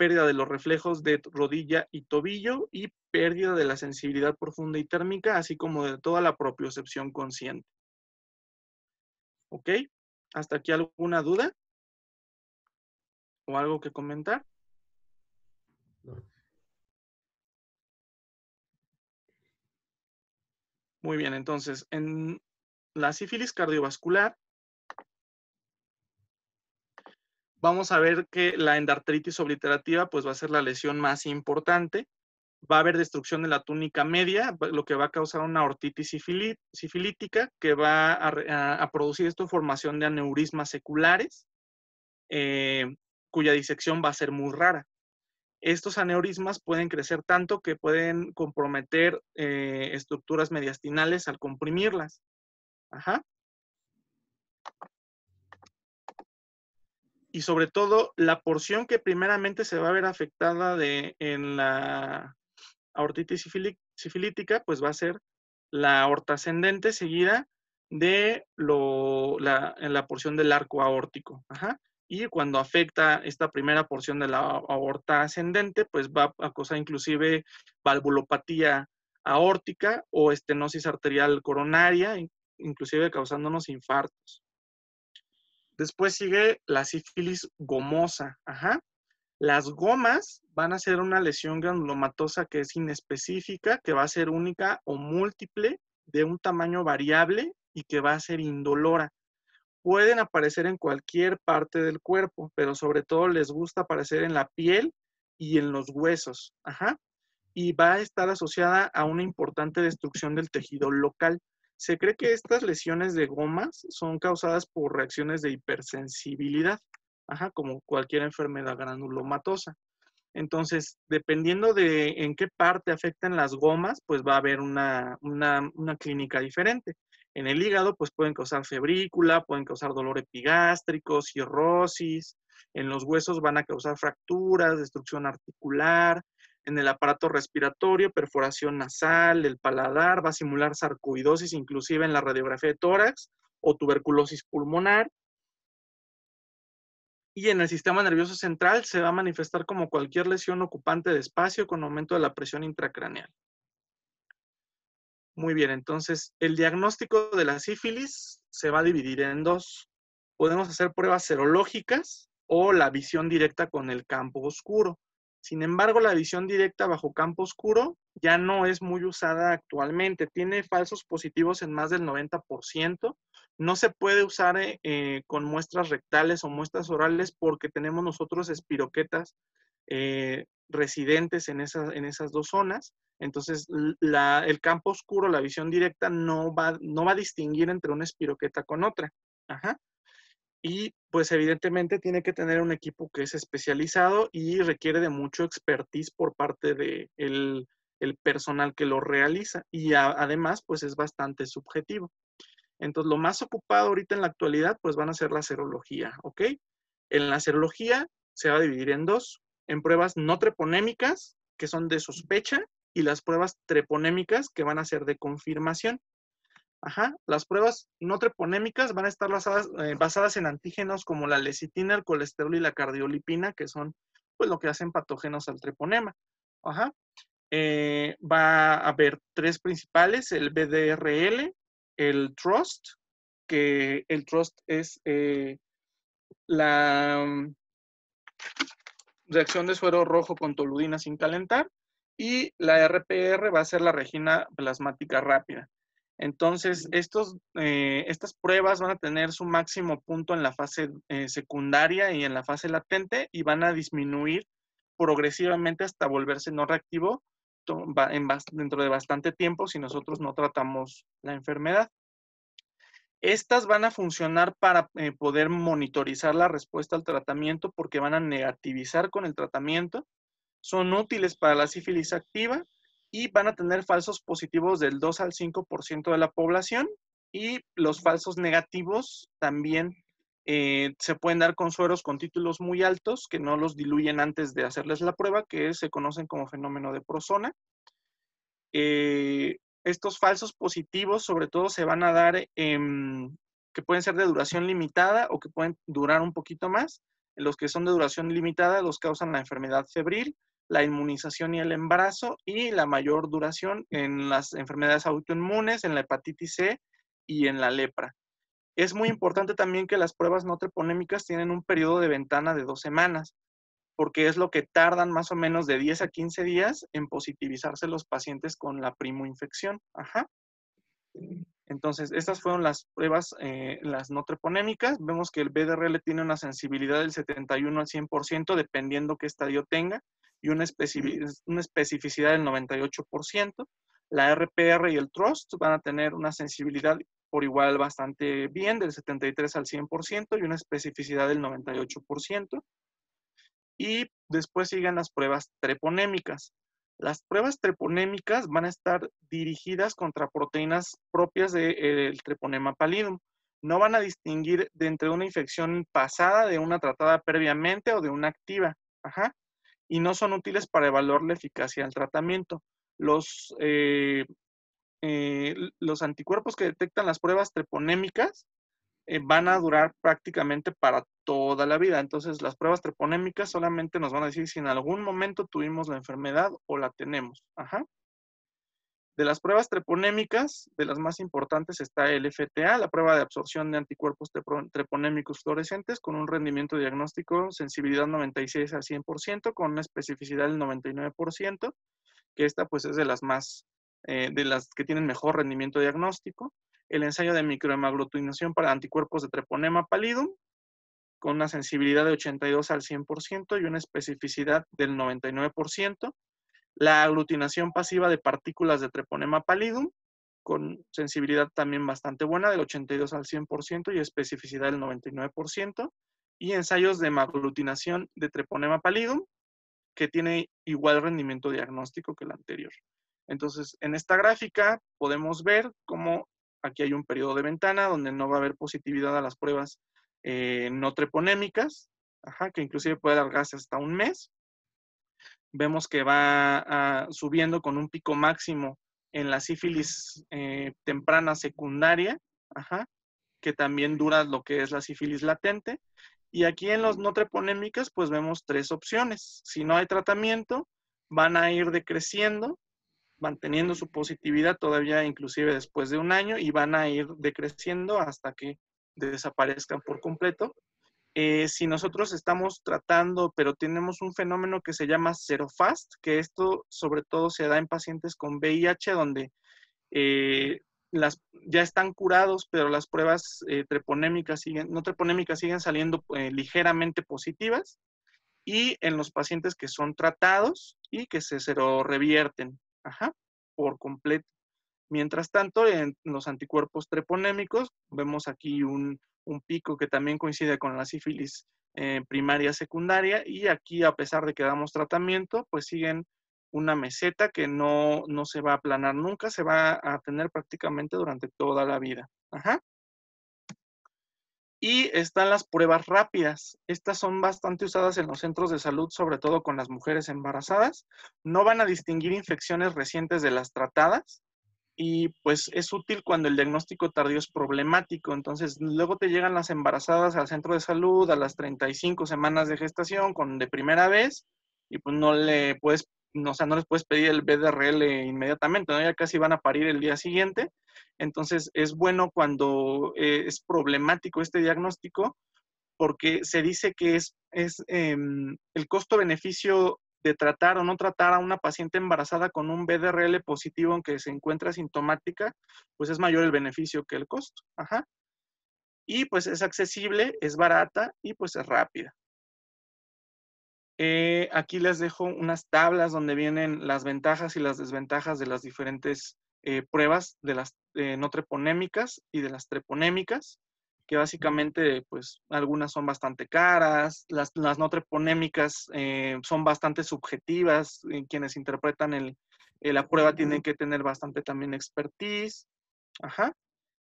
Speaker 1: pérdida de los reflejos de rodilla y tobillo y pérdida de la sensibilidad profunda y térmica, así como de toda la propiocepción consciente. ¿Ok? ¿Hasta aquí alguna duda? ¿O algo que comentar? Muy bien, entonces, en la sífilis cardiovascular vamos a ver que la endartritis obliterativa pues va a ser la lesión más importante. Va a haber destrucción de la túnica media, lo que va a causar una ortitis sifilítica que va a, producir esta formación de aneurismas seculares, eh, cuya disección va a ser muy rara. Estos aneurismas pueden crecer tanto que pueden comprometer eh, estructuras mediastinales al comprimirlas. Ajá. y sobre todo la porción que primeramente se va a ver afectada de, en la aortitis sifilítica, pues va a ser la aorta ascendente seguida de la, en la porción del arco aórtico. Y cuando afecta esta primera porción de la aorta ascendente, pues va a causar inclusive valvulopatía aórtica o estenosis arterial coronaria, inclusive causándonos infartos. Después sigue la sífilis gomosa. Ajá. Las gomas van a ser una lesión granulomatosa que es inespecífica, que va a ser única o múltiple, de un tamaño variable y que va a ser indolora. Pueden aparecer en cualquier parte del cuerpo, pero sobre todo les gusta aparecer en la piel y en los huesos. Y va a estar asociada a una importante destrucción del tejido local. Se cree que estas lesiones de gomas son causadas por reacciones de hipersensibilidad, ajá, como cualquier enfermedad granulomatosa. Entonces, dependiendo de en qué parte afectan las gomas, pues va a haber una, una clínica diferente. En el hígado, pues pueden causar febrícula, pueden causar dolor epigástrico, cirrosis. En los huesos van a causar fracturas, destrucción articular, en el aparato respiratorio, perforación nasal, el paladar, va a simular sarcoidosis inclusive en la radiografía de tórax o tuberculosis pulmonar. Y en el sistema nervioso central se va a manifestar como cualquier lesión ocupante de espacio con aumento de la presión intracraneal. Muy bien, entonces el diagnóstico de la sífilis se va a dividir en dos. Podemos hacer pruebas serológicas o la visión directa con el campo oscuro. Sin embargo, la visión directa bajo campo oscuro ya no es muy usada actualmente. Tiene falsos positivos en más del 90%. No se puede usar eh, eh, con muestras rectales o muestras orales porque tenemos nosotros espiroquetas eh, residentes en, esas, en esas dos zonas. Entonces, el campo oscuro, la visión directa, no va, no va a distinguir entre una espiroqueta con otra. Ajá y pues evidentemente tiene que tener un equipo que es especializado y requiere de mucho expertise por parte de el, personal que lo realiza y además pues es bastante subjetivo. Entonces lo más ocupado ahorita en la actualidad pues van a ser la serología, ¿ok? En la serología se va a dividir en dos, en pruebas no treponémicas que son de sospecha y las pruebas treponémicas que van a ser de confirmación. Ajá, las pruebas no treponémicas van a estar eh, basadas, en antígenos como la lecitina, el colesterol y la cardiolipina, que son pues lo que hacen patógenos al treponema. Ajá. Eh, va a haber tres principales, el BDRL, el TRUST, que el TRUST es eh, la mm, reacción de suero rojo con toludina sin calentar, y la RPR va a ser la regina plasmática rápida. Entonces, eh, estas pruebas van a tener su máximo punto en la fase eh, secundaria y en la fase latente y van a disminuir progresivamente hasta volverse no reactivo dentro de bastante tiempo si nosotros no tratamos la enfermedad. Estas van a funcionar para eh, poder monitorizar la respuesta al tratamiento porque van a negativizar con el tratamiento. Son útiles para la sífilis activa y van a tener falsos positivos del 2 al 5% de la población y los falsos negativos también eh, se pueden dar con sueros con títulos muy altos que no los diluyen antes de hacerles la prueba, que se conocen como fenómeno de prosona. Eh, estos falsos positivos sobre todo se van a dar em, que pueden ser de duración limitada o que pueden durar un poquito más. Los que son de duración limitada los causan la enfermedad febril, la inmunización y el embarazo y la mayor duración en las enfermedades autoinmunes, en la hepatitis C y en la lepra. Es muy importante también que las pruebas no treponémicas tienen un periodo de ventana de dos semanas, porque es lo que tardan más o menos de 10 a 15 días en positivizarse los pacientes con la primoinfección. Ajá. Entonces, estas fueron las pruebas, eh, las no treponémicas. Vemos que el BDRL tiene una sensibilidad del 71 al 100%, dependiendo qué estadio tenga, y una, una especificidad del 98%. La RPR y el Trust van a tener una sensibilidad por igual bastante bien, del 73 al 100%, y una especificidad del 98%. Y después siguen las pruebas treponémicas. Las pruebas treponémicas van a estar dirigidas contra proteínas propias eh, del treponema pallidum. No van a distinguir de entre una infección pasada, de una tratada previamente o de una activa. Ajá. Y no son útiles para evaluar la eficacia del tratamiento. los eh, eh, anticuerpos que detectan las pruebas treponémicas eh, van a durar prácticamente para toda la vida. Entonces, las pruebas treponémicas solamente nos van a decir si en algún momento tuvimos la enfermedad o la tenemos. De las pruebas treponémicas, de las más importantes está el FTA, la prueba de absorción de anticuerpos treponémicos fluorescentes con un rendimiento diagnóstico, sensibilidad 96 al 100%, con una especificidad del 99%, que esta pues es de las más, eh, de las que tienen mejor rendimiento diagnóstico el ensayo de microemaglutinación para anticuerpos de treponema pallidum, con una sensibilidad de 82 al 100% y una especificidad del 99%, la aglutinación pasiva de partículas de treponema pallidum, con sensibilidad también bastante buena del 82 al 100% y especificidad del 99%, y ensayos de maglutinación de treponema pallidum, que tiene igual rendimiento diagnóstico que el anterior. Entonces, en esta gráfica podemos ver cómo Aquí hay un periodo de ventana donde no va a haber positividad a las pruebas eh, no treponémicas, que inclusive puede alargarse hasta un mes. Vemos que va subiendo con un pico máximo en la sífilis eh, temprana secundaria, que también dura lo que es la sífilis latente. Y aquí en los no treponémicas, pues vemos tres opciones. Si no hay tratamiento, van a ir decreciendo manteniendo su positividad todavía inclusive después de un año y van a ir decreciendo hasta que desaparezcan por completo. Eh, si nosotros estamos tratando, pero tenemos un fenómeno que se llama serofast, que esto sobre todo se da en pacientes con VIH, donde eh, las, ya están curados, pero las pruebas eh, treponémicas siguen, no treponémicas siguen saliendo ligeramente positivas, y en los pacientes que son tratados y que se revierten. Ajá, por completo. Mientras tanto, en los anticuerpos treponémicos vemos aquí un, pico que también coincide con la sífilis eh, primaria, secundaria, y aquí a pesar de que damos tratamiento, pues siguen una meseta que no, no se va a aplanar nunca, se va a tener prácticamente durante toda la vida. Ajá. Y están las pruebas rápidas. Estas son bastante usadas en los centros de salud, sobre todo con las mujeres embarazadas. No van a distinguir infecciones recientes de las tratadas y pues es útil cuando el diagnóstico tardío es problemático. Entonces, luego te llegan las embarazadas al centro de salud a las 35 semanas de gestación con de primera vez y pues no le puedes no, o sea, no les puedes pedir el BDRL inmediatamente, ¿no? ya casi van a parir el día siguiente. Entonces, es bueno cuando eh, es problemático este diagnóstico porque se dice que es, es em, el costo-beneficio de tratar o no tratar a una paciente embarazada con un BDRL positivo que se encuentra sintomática, pues es mayor el beneficio que el costo. Y pues es accesible, es barata y pues es rápida. Eh, aquí les dejo unas tablas donde vienen las ventajas y las desventajas de las diferentes eh, pruebas de las eh, no treponémicas y de las treponémicas, que básicamente, pues, algunas son bastante caras, las, las no treponémicas eh, son bastante subjetivas, quienes interpretan la prueba tienen que tener bastante también expertise, ajá.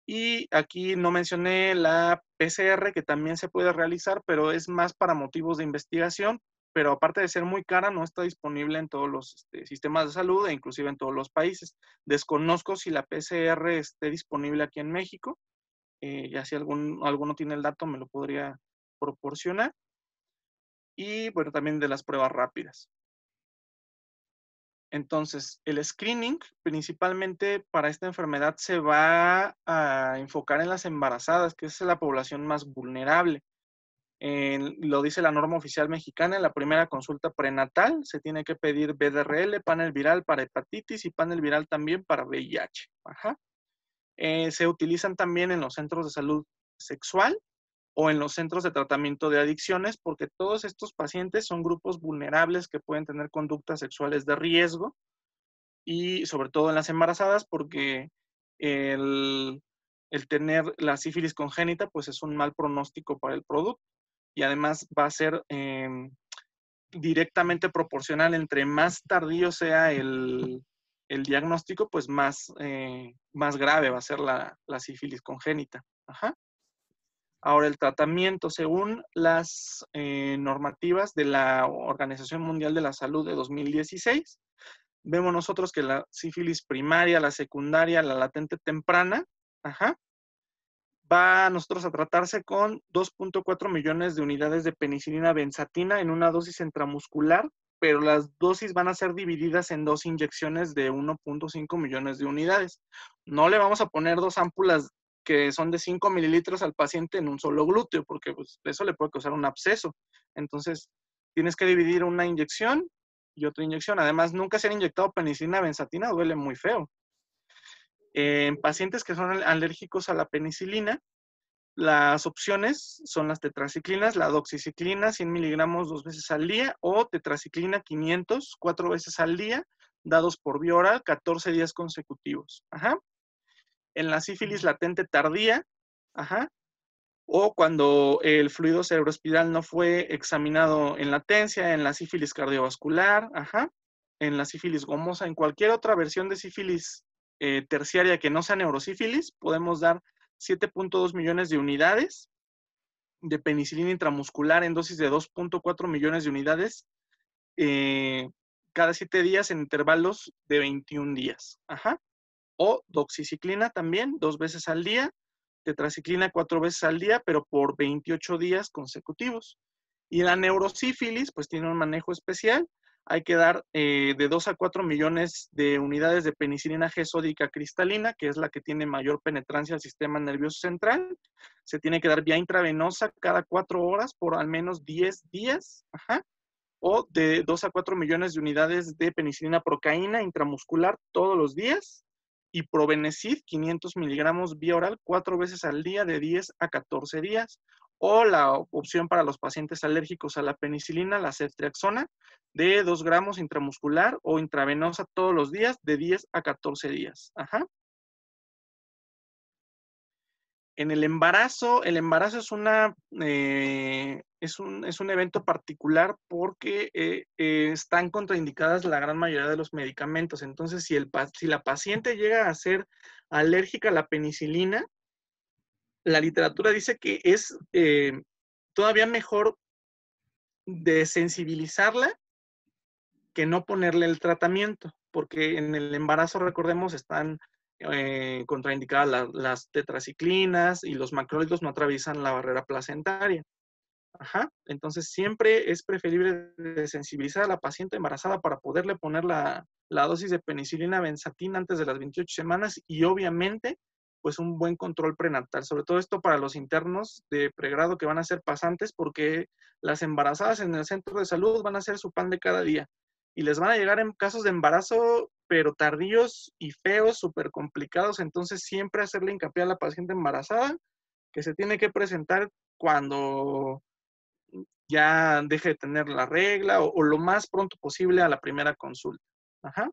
Speaker 1: Y aquí no mencioné la PCR, que también se puede realizar, pero es más para motivos de investigación, pero aparte de ser muy cara, no está disponible en todos los este, sistemas de salud e inclusive en todos los países. Desconozco si la PCR esté disponible aquí en México. Eh, ya si algún, alguno tiene el dato, me lo podría proporcionar. Y bueno, también de las pruebas rápidas. Entonces, el screening principalmente para esta enfermedad se va a enfocar en las embarazadas, que es la población más vulnerable lo dice la norma oficial mexicana, en la primera consulta prenatal se tiene que pedir BDRL, panel viral para hepatitis y panel viral también para VIH. Eh, se utilizan también en los centros de salud sexual o en los centros de tratamiento de adicciones, porque todos estos pacientes son grupos vulnerables que pueden tener conductas sexuales de riesgo y sobre todo en las embarazadas, porque el, el tener la sífilis congénita pues es un mal pronóstico para el producto y además va a ser em, directamente proporcional. Entre más tardío sea el, diagnóstico, pues más, eh, más grave va a ser la, sífilis congénita. Ajá. Ahora, el tratamiento, según las eh, normativas de la Organización Mundial de la Salud de 2016, vemos nosotros que la sífilis primaria, la secundaria, la latente temprana, ajá, va a nosotros a tratarse con 2.4 millones de unidades de penicilina benzatina en una dosis intramuscular, pero las dosis van a ser divididas en dos inyecciones de 1.5 millones de unidades. No le vamos a poner dos ámpulas que son de 5 mililitros al paciente en un solo glúteo, porque pues, eso le puede causar un absceso. Entonces, tienes que dividir una inyección y otra inyección. Además, nunca se han inyectado penicilina benzatina, duele muy feo. En pacientes que son alérgicos a la penicilina, las opciones son las tetraciclinas, la doxiciclina 100 miligramos dos veces al día o tetraciclina 500 cuatro veces al día, dados por vía oral 14 días consecutivos. En la sífilis latente tardía, ajá, o cuando el fluido cerebroespiral no fue examinado en latencia, en la sífilis cardiovascular, ajá, en la sífilis gomosa, en cualquier otra versión de sífilis eh, terciaria que no sea neurosífilis, podemos dar 7.2 millones de unidades de penicilina intramuscular en dosis de 2.4 millones de unidades eh, cada 7 días en intervalos de 21 días. Ajá. O doxiciclina también, dos veces al día, tetraciclina cuatro veces al día, pero por 28 días consecutivos. Y la neurosífilis, pues tiene un manejo especial hay que dar eh, de 2 a 4 millones de unidades de penicilina G sódica cristalina, que es la que tiene mayor penetrancia al sistema nervioso central. Se tiene que dar vía intravenosa cada 4 horas por al menos 10 días. O de 2 a 4 millones de unidades de penicilina procaína intramuscular todos los días. Y provenecid 500 miligramos vía oral 4 veces al día de 10 a 14 días o la opción para los pacientes alérgicos a la penicilina, la ceftriaxona, de 2 gramos intramuscular o intravenosa todos los días de 10 a 14 días. Ajá. En el embarazo, el embarazo es, una, eh, es, un, evento particular porque eh, eh, están contraindicadas la gran mayoría de los medicamentos. Entonces, si, el, si la paciente llega a ser alérgica a la penicilina, la literatura dice que es eh, todavía mejor desensibilizarla que no ponerle el tratamiento, porque en el embarazo, recordemos, están eh, contraindicadas las tetraciclinas y los macrólidos no atraviesan la barrera placentaria. Ajá. Entonces, siempre es preferible desensibilizar a la paciente embarazada para poderle poner la, la dosis de penicilina benzatina antes de las 28 semanas y obviamente pues un buen control prenatal, sobre todo esto para los internos de pregrado que van a ser pasantes porque las embarazadas en el centro de salud van a ser su pan de cada día y les van a llegar en casos de embarazo pero tardíos y feos, súper complicados, entonces siempre hacerle hincapié a la paciente embarazada que se tiene que presentar cuando ya deje de tener la regla o, o lo más pronto posible a la primera consulta. Ajá.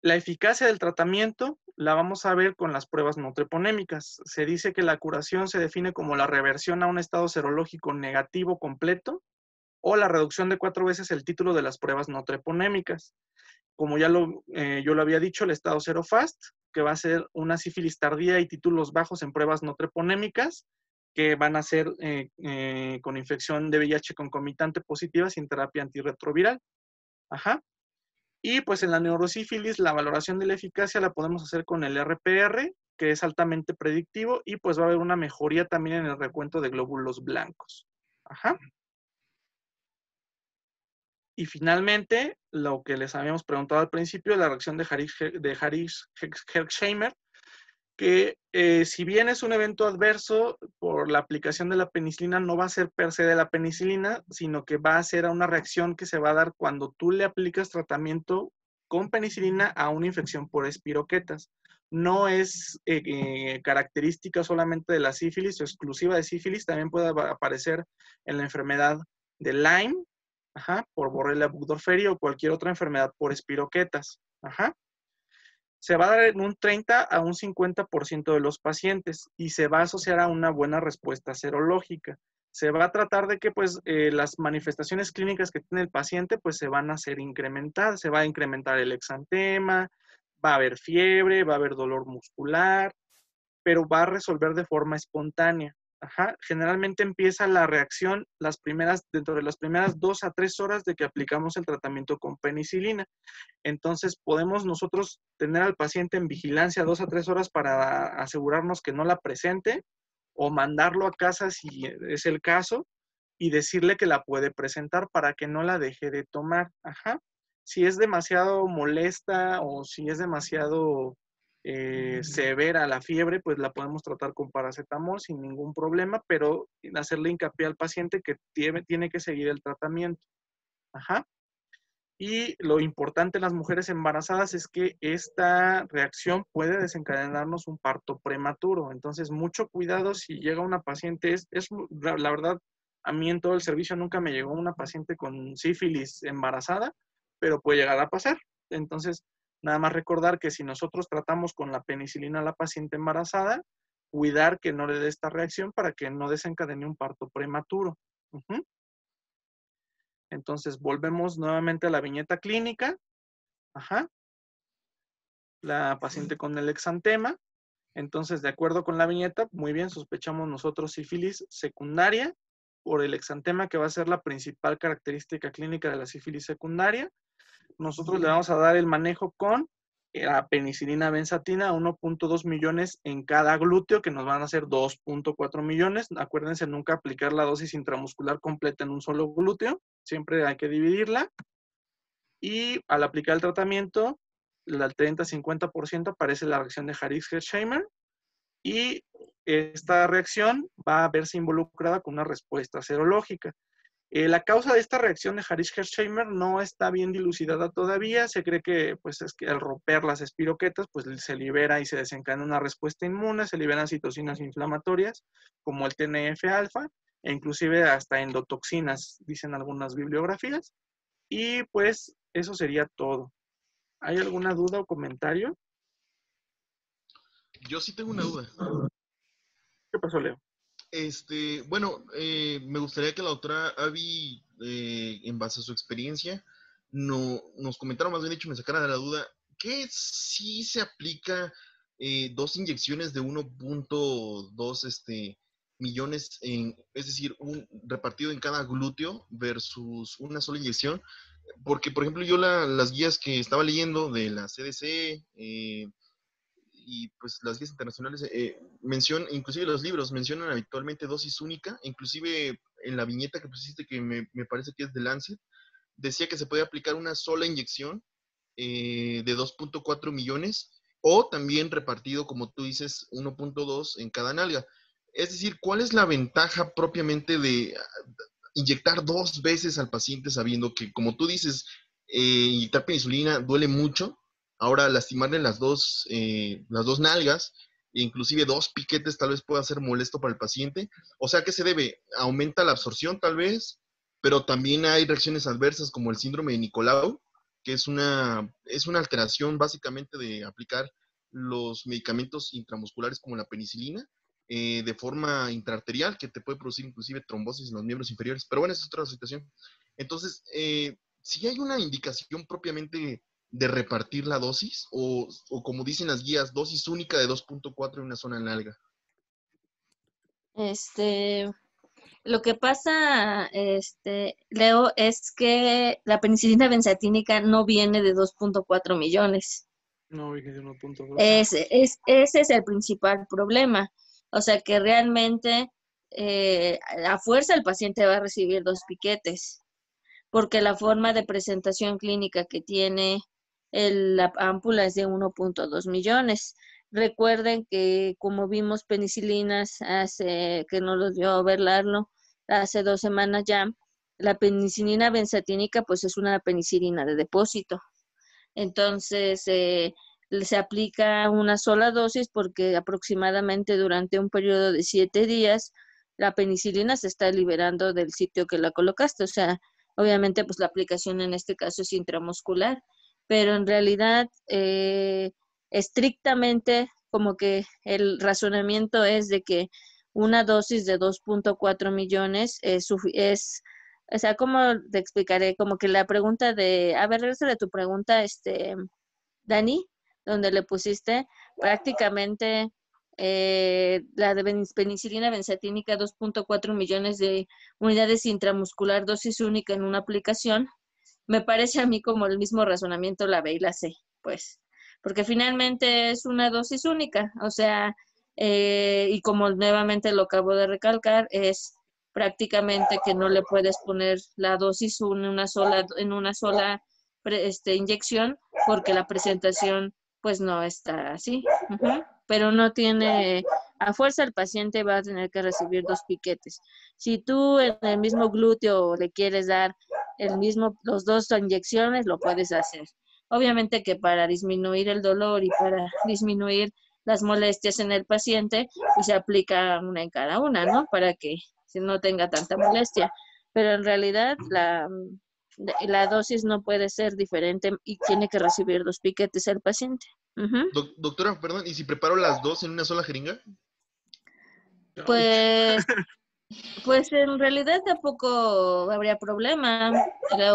Speaker 1: La eficacia del tratamiento la vamos a ver con las pruebas no treponémicas. Se dice que la curación se define como la reversión a un estado serológico negativo completo o la reducción de cuatro veces el título de las pruebas no treponémicas. Como ya lo, eh, yo lo había dicho, el estado cero FAST, que va a ser una sífilis tardía y títulos bajos en pruebas no treponémicas, que van a ser eh, eh, con infección de VIH concomitante positiva sin terapia antirretroviral. Ajá. Y pues en la neurosífilis la valoración de la eficacia la podemos hacer con el RPR, que es altamente predictivo, y pues va a haber una mejoría también en el recuento de glóbulos blancos. Ajá. Y finalmente, lo que les habíamos preguntado al principio, la reacción de Harris, de Herxheimer, que eh, si bien es un evento adverso por la aplicación de la penicilina, no va a ser per se de la penicilina, sino que va a ser a una reacción que se va a dar cuando tú le aplicas tratamiento con penicilina a una infección por espiroquetas. No es eh, eh, característica solamente de la sífilis o exclusiva de sífilis, también puede aparecer en la enfermedad de Lyme, por Borrelia burgdorferi o cualquier otra enfermedad por espiroquetas. Ajá se va a dar en un 30 a un 50% de los pacientes y se va a asociar a una buena respuesta serológica. Se va a tratar de que pues eh, las manifestaciones clínicas que tiene el paciente pues se van a hacer incrementadas, se va a incrementar el exantema, va a haber fiebre, va a haber dolor muscular, pero va a resolver de forma espontánea. Ajá, generalmente empieza la reacción las primeras, dentro de las primeras dos a tres horas de que aplicamos el tratamiento con penicilina. Entonces, podemos nosotros tener al paciente en vigilancia dos a tres horas para asegurarnos que no la presente o mandarlo a casa si es el caso y decirle que la puede presentar para que no la deje de tomar. Ajá. Si es demasiado molesta o si es demasiado eh, mm. severa la fiebre, pues la podemos tratar con paracetamol sin ningún problema, pero hacerle hincapié al paciente que tiene, tiene que seguir el tratamiento. Ajá. Y lo importante en las mujeres embarazadas es que esta reacción puede desencadenarnos un parto prematuro. Entonces, mucho cuidado si llega una paciente, es, la, verdad, a mí en todo el servicio nunca me llegó una paciente con sífilis embarazada, pero puede llegar a pasar. Entonces, Nada más recordar que si nosotros tratamos con la penicilina a la paciente embarazada, cuidar que no le dé esta reacción para que no desencadene un parto prematuro. Entonces, volvemos nuevamente a la viñeta clínica. Ajá. La paciente con el exantema. Entonces, de acuerdo con la viñeta, muy bien, sospechamos nosotros sífilis secundaria por el exantema, que va a ser la principal característica clínica de la sífilis secundaria nosotros le vamos a dar el manejo con eh, la penicilina benzatina, 1.2 millones en cada glúteo, que nos van a hacer 2.4 millones. Acuérdense nunca aplicar la dosis intramuscular completa en un solo glúteo, siempre hay que dividirla. Y al aplicar el tratamiento, el 30-50% aparece la reacción de Harris-Hersheimer y esta reacción va a verse involucrada con una respuesta serológica. Eh, la causa de esta reacción de Harish-Hersheimer no está bien dilucidada todavía. Se cree que, pues, es que al romper las espiroquetas, pues se libera y se desencadena una respuesta inmune, se liberan citocinas inflamatorias como el TNF-alfa e inclusive hasta endotoxinas, dicen algunas bibliografías. Y pues eso sería todo. ¿Hay alguna duda o comentario?
Speaker 2: Yo sí tengo una duda. ¿Qué pasó, Leo? Este, bueno, eh, me gustaría que la doctora Avi, eh, en base a su experiencia, no, nos comentara, más bien dicho, me sacara de la duda, que si se aplica eh, dos inyecciones de 1.2 este, millones, en, es decir, un repartido en cada glúteo versus una sola inyección? Porque, por ejemplo, yo las guías que estaba leyendo de la CDC, y pues las guías internacionales eh, mencionan, inclusive los libros mencionan habitualmente dosis única, inclusive en la viñeta que pusiste que me, parece que es de Lancet, decía que se puede aplicar una sola inyección eh, de 2.4 millones o también repartido, como tú dices, 1.2 en cada nalga. Es decir, ¿cuál es la ventaja propiamente de ah, inyectar dos veces al paciente sabiendo que, como tú dices, eh, inyectar penicilina duele mucho, Ahora, lastimarle las dos, eh, las dos nalgas, inclusive dos piquetes, tal vez pueda ser molesto para el paciente. O sea, ¿qué se debe? Aumenta la absorción, tal vez, pero también hay reacciones adversas como el síndrome de Nicolau, que es una, es una alteración básicamente de aplicar los medicamentos intramusculares como la penicilina eh, de forma intraarterial, que te puede producir inclusive trombosis en los miembros inferiores. Pero bueno, esa es otra situación. Entonces, eh, si hay una indicación propiamente de repartir la dosis o, como dicen las guías, dosis única de 2.4 en una zona larga?
Speaker 3: Este, lo que pasa, este, Leo, es que la penicilina benzatínica no viene de 2.4 millones.
Speaker 1: No, viene de 1.4.
Speaker 3: es, ese es el principal problema. O sea que realmente eh, a fuerza el paciente va a recibir dos piquetes, porque la forma de presentación clínica que tiene la ámpula es de 1.2 millones. Recuerden que como vimos penicilinas hace, que no lo dio verlarlo hace dos semanas ya, la penicilina benzatínica pues es una penicilina de depósito. Entonces eh, se aplica una sola dosis porque aproximadamente durante un periodo de siete días la penicilina se está liberando del sitio que la colocaste. O sea, obviamente pues la aplicación en este caso es intramuscular pero en realidad eh, estrictamente como que el razonamiento es de que una dosis de 2.4 millones es, o sea, ¿cómo te explicaré? Como que la pregunta de, a ver, regresa de tu pregunta, este, Dani, donde le pusiste prácticamente eh, la de penicilina benzatínica 2.4 millones de unidades intramuscular dosis única en una aplicación me parece a mí como el mismo razonamiento la B y la C, pues, porque finalmente es una dosis única, o sea, eh, y como nuevamente lo acabo de recalcar, es prácticamente que no le puedes poner la dosis en una sola, en una sola este, inyección porque la presentación pues no está así, pero no tiene, a fuerza el paciente va a tener que recibir dos piquetes. Si tú en el mismo glúteo le quieres dar el mismo, los dos inyecciones lo puedes hacer. Obviamente que para disminuir el dolor y para disminuir las molestias en el paciente, pues, se aplica una en cada una, ¿no? Para que no tenga tanta molestia. Pero en realidad la, la dosis no puede ser diferente y tiene que recibir dos piquetes el paciente.
Speaker 2: doctora, perdón, ¿y si preparo las dos en una sola jeringa?
Speaker 3: Pues Pues en realidad tampoco habría problema,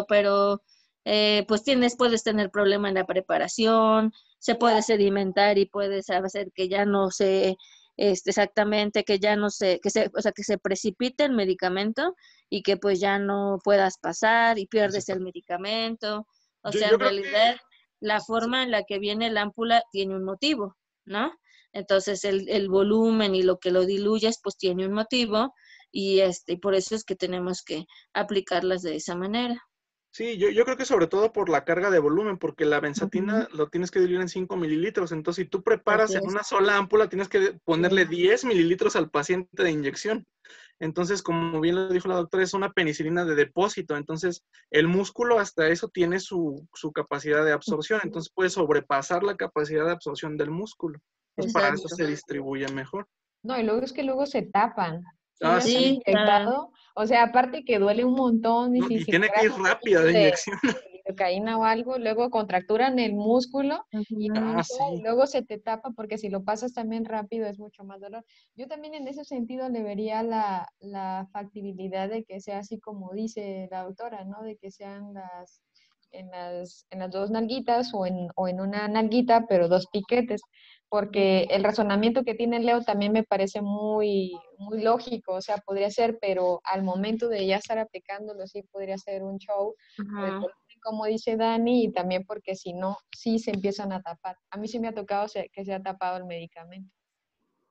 Speaker 3: pero eh, pues tienes, puedes tener problema en la preparación, se puede sedimentar y puedes hacer que ya no se, este, exactamente, que ya no se, que se, o sea, que se precipite el medicamento y que pues ya no puedas pasar y pierdes el medicamento. O sea, en realidad la forma en la que viene la ámpula tiene un motivo, ¿no? Entonces el, el volumen y lo que lo diluyes pues tiene un motivo y este, por eso es que tenemos que aplicarlas de esa manera.
Speaker 1: Sí, yo, yo creo que sobre todo por la carga de volumen, porque la benzatina lo tienes que diluir en 5 mililitros. Entonces, si tú preparas en una sola ámpula, tienes que ponerle 10 mililitros al paciente de inyección. Entonces, como bien lo dijo la doctora, es una penicilina de depósito. Entonces, el músculo hasta eso tiene su, capacidad de absorción. Entonces, puede sobrepasar la capacidad de absorción del músculo. para eso se distribuye mejor.
Speaker 4: No, y luego es que luego se tapan. Ah, sí, O sea, aparte que duele un montón. Y, si, tiene que ir
Speaker 1: rápido de inyección.
Speaker 4: o algo, luego contracturan el músculo y, ah, luego se te tapa porque si lo pasas también rápido es mucho más dolor. Yo también en ese sentido le vería la, factibilidad de que sea así como dice la autora, ¿no? De que sean las en las, en las, dos nalguitas o en, o en, una nalguita, pero dos piquetes, porque el razonamiento que tiene Leo también me parece muy, muy lógico, o sea, podría ser, pero al momento de ya estar aplicándolo, sí podría ser un show, como dice Dani, y también porque si no, sí se empiezan a tapar. A mí sí me ha tocado que se ha tapado el medicamento.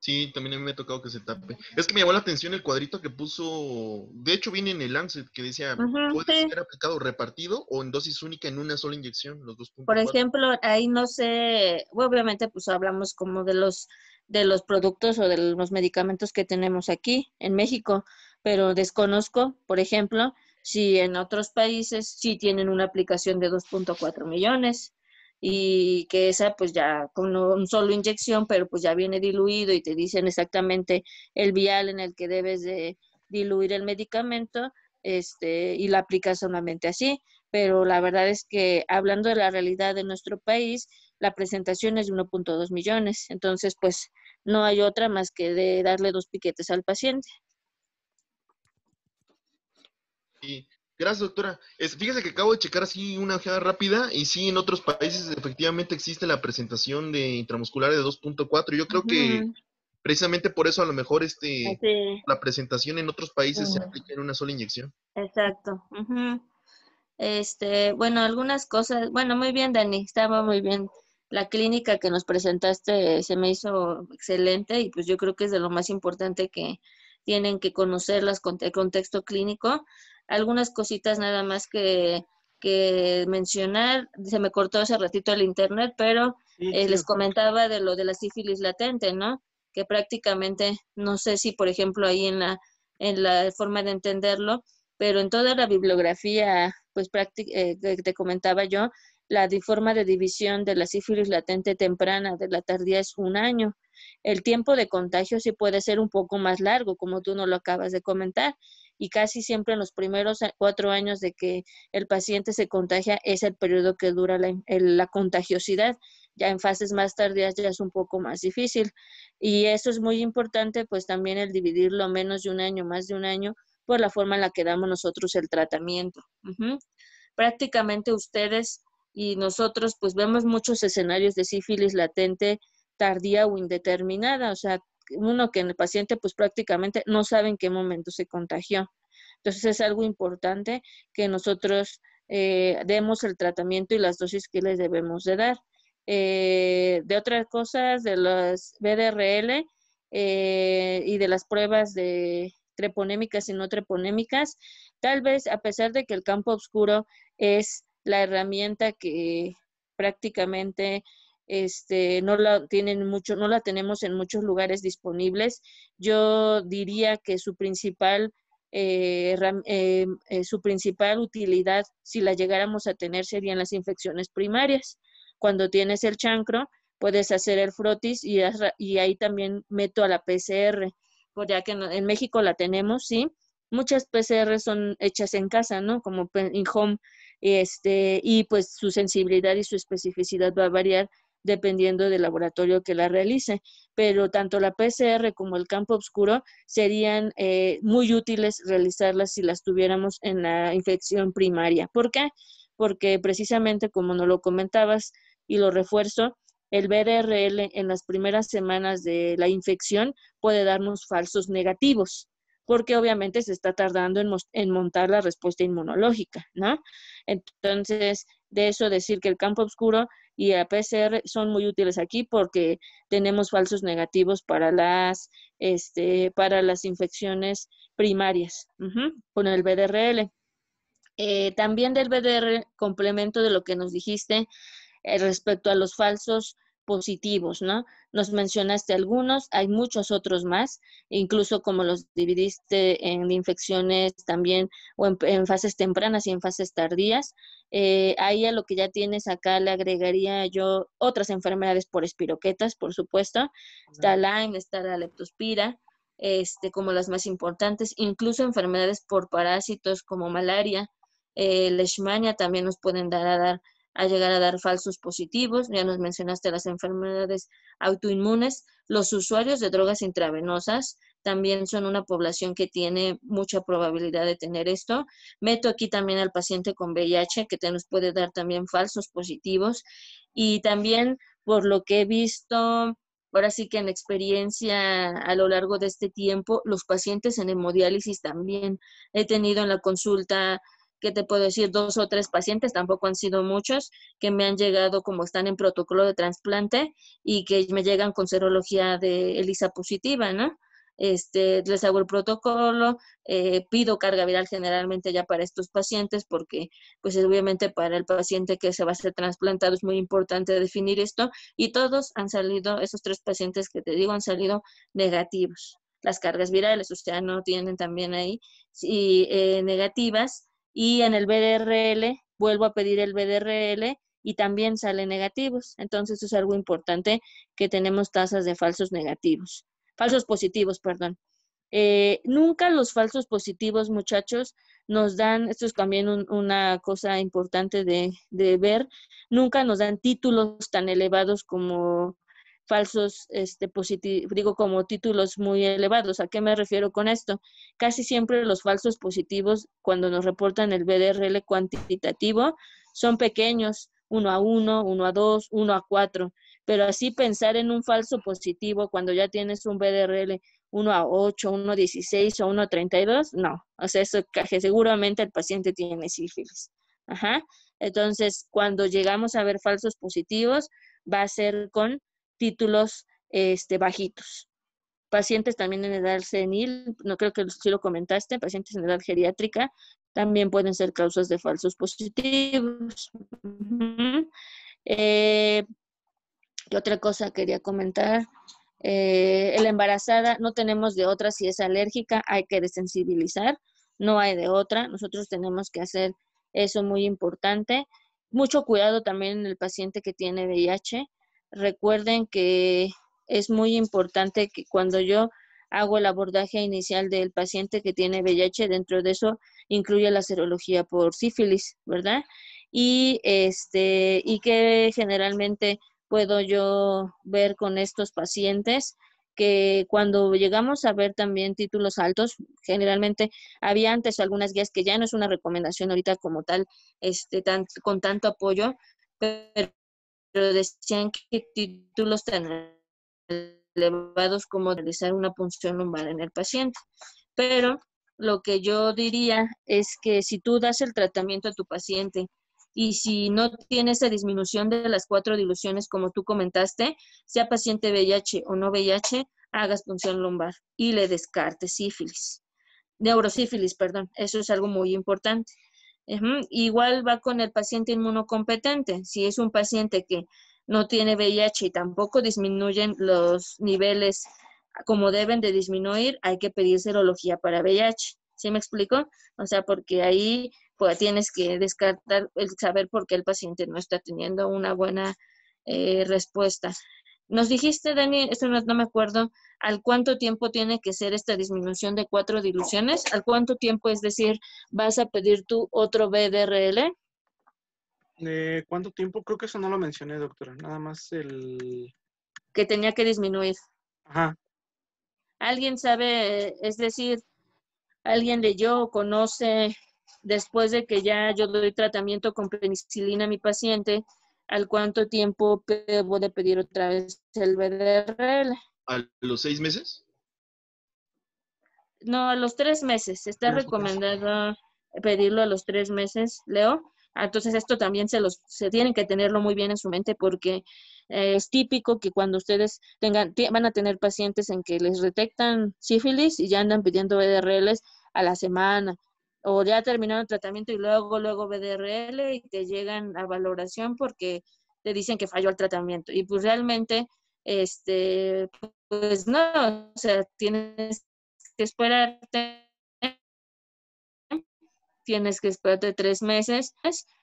Speaker 2: Sí, también a mí me ha tocado que se tape. Es que me llamó la atención el cuadrito que puso, de hecho viene en el Lancet, que decía, puede ser aplicado repartido o en dosis única en una sola inyección, los dos Por ejemplo,
Speaker 3: ahí no sé, obviamente pues hablamos como de los de los productos o de los medicamentos que tenemos aquí en México, pero desconozco, por ejemplo, si en otros países sí tienen una aplicación de 2.4 millones y que esa pues ya con un solo inyección, pero pues ya viene diluido y te dicen exactamente el vial en el que debes de diluir el medicamento este, y la aplicas solamente así. Pero la verdad es que hablando de la realidad de nuestro país, la presentación es de 1.2 millones. Entonces, pues no hay otra más que de darle dos piquetes al paciente.
Speaker 2: Sí. Gracias, doctora. fíjese que acabo de checar así una ojeada rápida y sí, en otros países efectivamente existe la presentación de intramuscular de 2.4. Yo creo que precisamente por eso a lo mejor este la presentación en otros países se aplica en una sola inyección.
Speaker 3: Exacto. Este, bueno, algunas cosas, bueno, muy bien, Dani, estaba muy bien. La clínica que nos presentaste se me hizo excelente y pues yo creo que es de lo más importante que tienen que conocerlas con el contexto clínico algunas cositas nada más que, que mencionar. Se me cortó hace ratito el internet, pero eh, les comentaba de lo de la sífilis latente, ¿no? Que prácticamente, no sé si, por ejemplo, ahí en la, en la forma de entenderlo, pero en toda la bibliografía, pues eh, que te comentaba yo, la forma de división de la sífilis latente temprana de la tardía es un año. El tiempo de contagio sí puede ser un poco más largo, como tú no lo acabas de comentar, y casi siempre en los primeros eh, cuatro años de que el paciente se contagia es el periodo que dura la, la contagiosidad ya en fases más tardías ya es un poco más difícil. Y eso es muy importante, pues también el dividirlo menos de un año, más de un año, por la forma en la que damos nosotros el tratamiento. Prácticamente ustedes y nosotros, pues vemos muchos escenarios de sífilis latente tardía o indeterminada, o sea, uno que en el paciente pues prácticamente no sabe en qué momento se contagió. Entonces es algo importante que nosotros eh, demos el tratamiento y las dosis que les debemos de dar. Eh, de otras cosas, de las BDRL eh, y de las pruebas de treponémicas y no treponémicas, tal vez a pesar de que el campo oscuro es la herramienta que prácticamente este, no la tienen mucho, no la tenemos en muchos lugares disponibles. Yo diría que su principal, eh, eh, eh, su principal utilidad, si la llegáramos a tener, serían las infecciones primarias. Cuando tienes el chancro, puedes hacer el frotis y, ahí también meto a la PCR, pues, ya que en, México la tenemos, sí. Muchas PCR son hechas en casa, ¿no? Como in home, este, y pues su sensibilidad y su especificidad va a variar dependiendo del laboratorio que la realice. Pero tanto la PCR como el campo oscuro serían eh, muy útiles realizarlas si las tuviéramos en la infección primaria. ¿Por qué? Porque precisamente como nos lo comentabas y lo refuerzo, el BRL en las primeras semanas de la infección puede darnos falsos negativos porque obviamente se está tardando en, en, montar la respuesta inmunológica, ¿no? Entonces, de eso decir que el campo oscuro y a PCR son muy útiles aquí porque tenemos falsos negativos para las, este, para las infecciones primarias con el BDRL. Eh, también del BDR, complemento de lo que nos dijiste eh, respecto a los falsos positivos, ¿no? Nos mencionaste algunos, hay muchos otros más, incluso como los dividiste en infecciones también o en, fases tempranas y en fases tardías. Eh, ahí a lo que ya tienes acá le agregaría yo otras enfermedades por espiroquetas, por supuesto. Está está la leptospira, este, como las más importantes, incluso enfermedades por parásitos como malaria, eh, leishmania también nos pueden dar a dar a llegar a dar falsos positivos, ya nos mencionaste las enfermedades autoinmunes, los usuarios de drogas intravenosas también son una población que tiene mucha probabilidad de tener esto. Meto aquí también al paciente con VIH que te nos puede dar también falsos positivos y también por lo que he visto ahora sí que en experiencia a lo largo de este tiempo, los pacientes en hemodiálisis también he tenido en la consulta que te puedo decir? Dos o tres pacientes, tampoco han sido muchos, que me han llegado como están en protocolo de trasplante y que me llegan con serología de ELISA positiva, ¿no? Este, les hago el protocolo, eh, pido carga viral generalmente ya para estos pacientes porque pues obviamente para el paciente que se va a ser trasplantado es muy importante definir esto y todos han salido, esos tres pacientes que te digo han salido negativos. Las cargas virales, o sea, no tienen también ahí y, eh, negativas y en el BDRL vuelvo a pedir el BDRL y también sale negativos. Entonces es algo importante que tenemos tasas de falsos negativos, falsos positivos, perdón. Eh, nunca los falsos positivos, muchachos, nos dan, esto es también una cosa importante de, de, ver, nunca nos dan títulos tan elevados como falsos, este, digo, como títulos muy elevados. ¿A qué me refiero con esto? Casi siempre los falsos positivos, cuando nos reportan el BDRL cuantitativo, son pequeños, 1 a 1, 1 a 2, 1 a 4. Pero así pensar en un falso positivo cuando ya tienes un BDRL 1 a 8, 1 a 16 o 1 a 32, no. O sea, eso que seguramente el paciente tiene sífilis. Ajá. Entonces, cuando llegamos a ver falsos positivos, va a ser con títulos este, bajitos. Pacientes también en edad senil, no creo que sí lo comentaste, pacientes en edad geriátrica también pueden ser causas de falsos positivos. Eh, otra cosa quería comentar? Eh, la embarazada, no tenemos de otra si es alérgica, hay que desensibilizar, no hay de otra, nosotros tenemos que hacer eso muy importante. Mucho cuidado también en el paciente que tiene VIH, Recuerden que es muy importante que cuando yo hago el abordaje inicial del paciente que tiene VIH, dentro de eso incluye la serología por sífilis, ¿verdad? Y este y que generalmente puedo yo ver con estos pacientes que cuando llegamos a ver también títulos altos, generalmente había antes algunas guías que ya no es una recomendación ahorita como tal, este con tanto apoyo, pero pero decían que títulos tan elevados como realizar una punción lumbar en el paciente. Pero lo que yo diría es que si tú das el tratamiento a tu paciente y si no tiene esa disminución de las cuatro diluciones como tú comentaste, sea paciente VIH o no VIH, hagas punción lumbar y le descartes sífilis, neurosífilis, perdón, eso es algo muy importante. Igual va con el paciente inmunocompetente. Si es un paciente que no tiene VIH y tampoco disminuyen los niveles como deben de disminuir, hay que pedir serología para VIH. ¿Sí me explico? O sea, porque ahí pues, tienes que descartar el saber por qué el paciente no está teniendo una buena eh, respuesta. Nos dijiste, Dani, esto no, no, me acuerdo, al cuánto tiempo tiene que ser esta disminución de cuatro diluciones, al cuánto tiempo, es decir, vas a pedir tú otro BDRL.
Speaker 1: Eh, ¿Cuánto tiempo? Creo que eso no lo mencioné, doctora, nada más el...
Speaker 3: Que tenía que disminuir. Ajá. ¿Alguien sabe, es decir, alguien de yo conoce después de que ya yo doy tratamiento con penicilina a mi paciente, al cuánto tiempo debo de pedir otra vez el BDRL.
Speaker 2: ¿A los seis meses?
Speaker 3: No, a los tres meses. Está recomendado pedirlo a los tres meses, Leo. Ah, entonces esto también se los se tienen que tenerlo muy bien en su mente porque eh, es típico que cuando ustedes tengan van a tener pacientes en que les detectan sífilis y ya andan pidiendo BDRLs a la semana, o ya terminaron el tratamiento y luego, luego BDRL y te llegan a valoración porque te dicen que falló el tratamiento. Y pues realmente, este, pues no, o sea, tienes que esperarte, tienes que esperarte tres meses.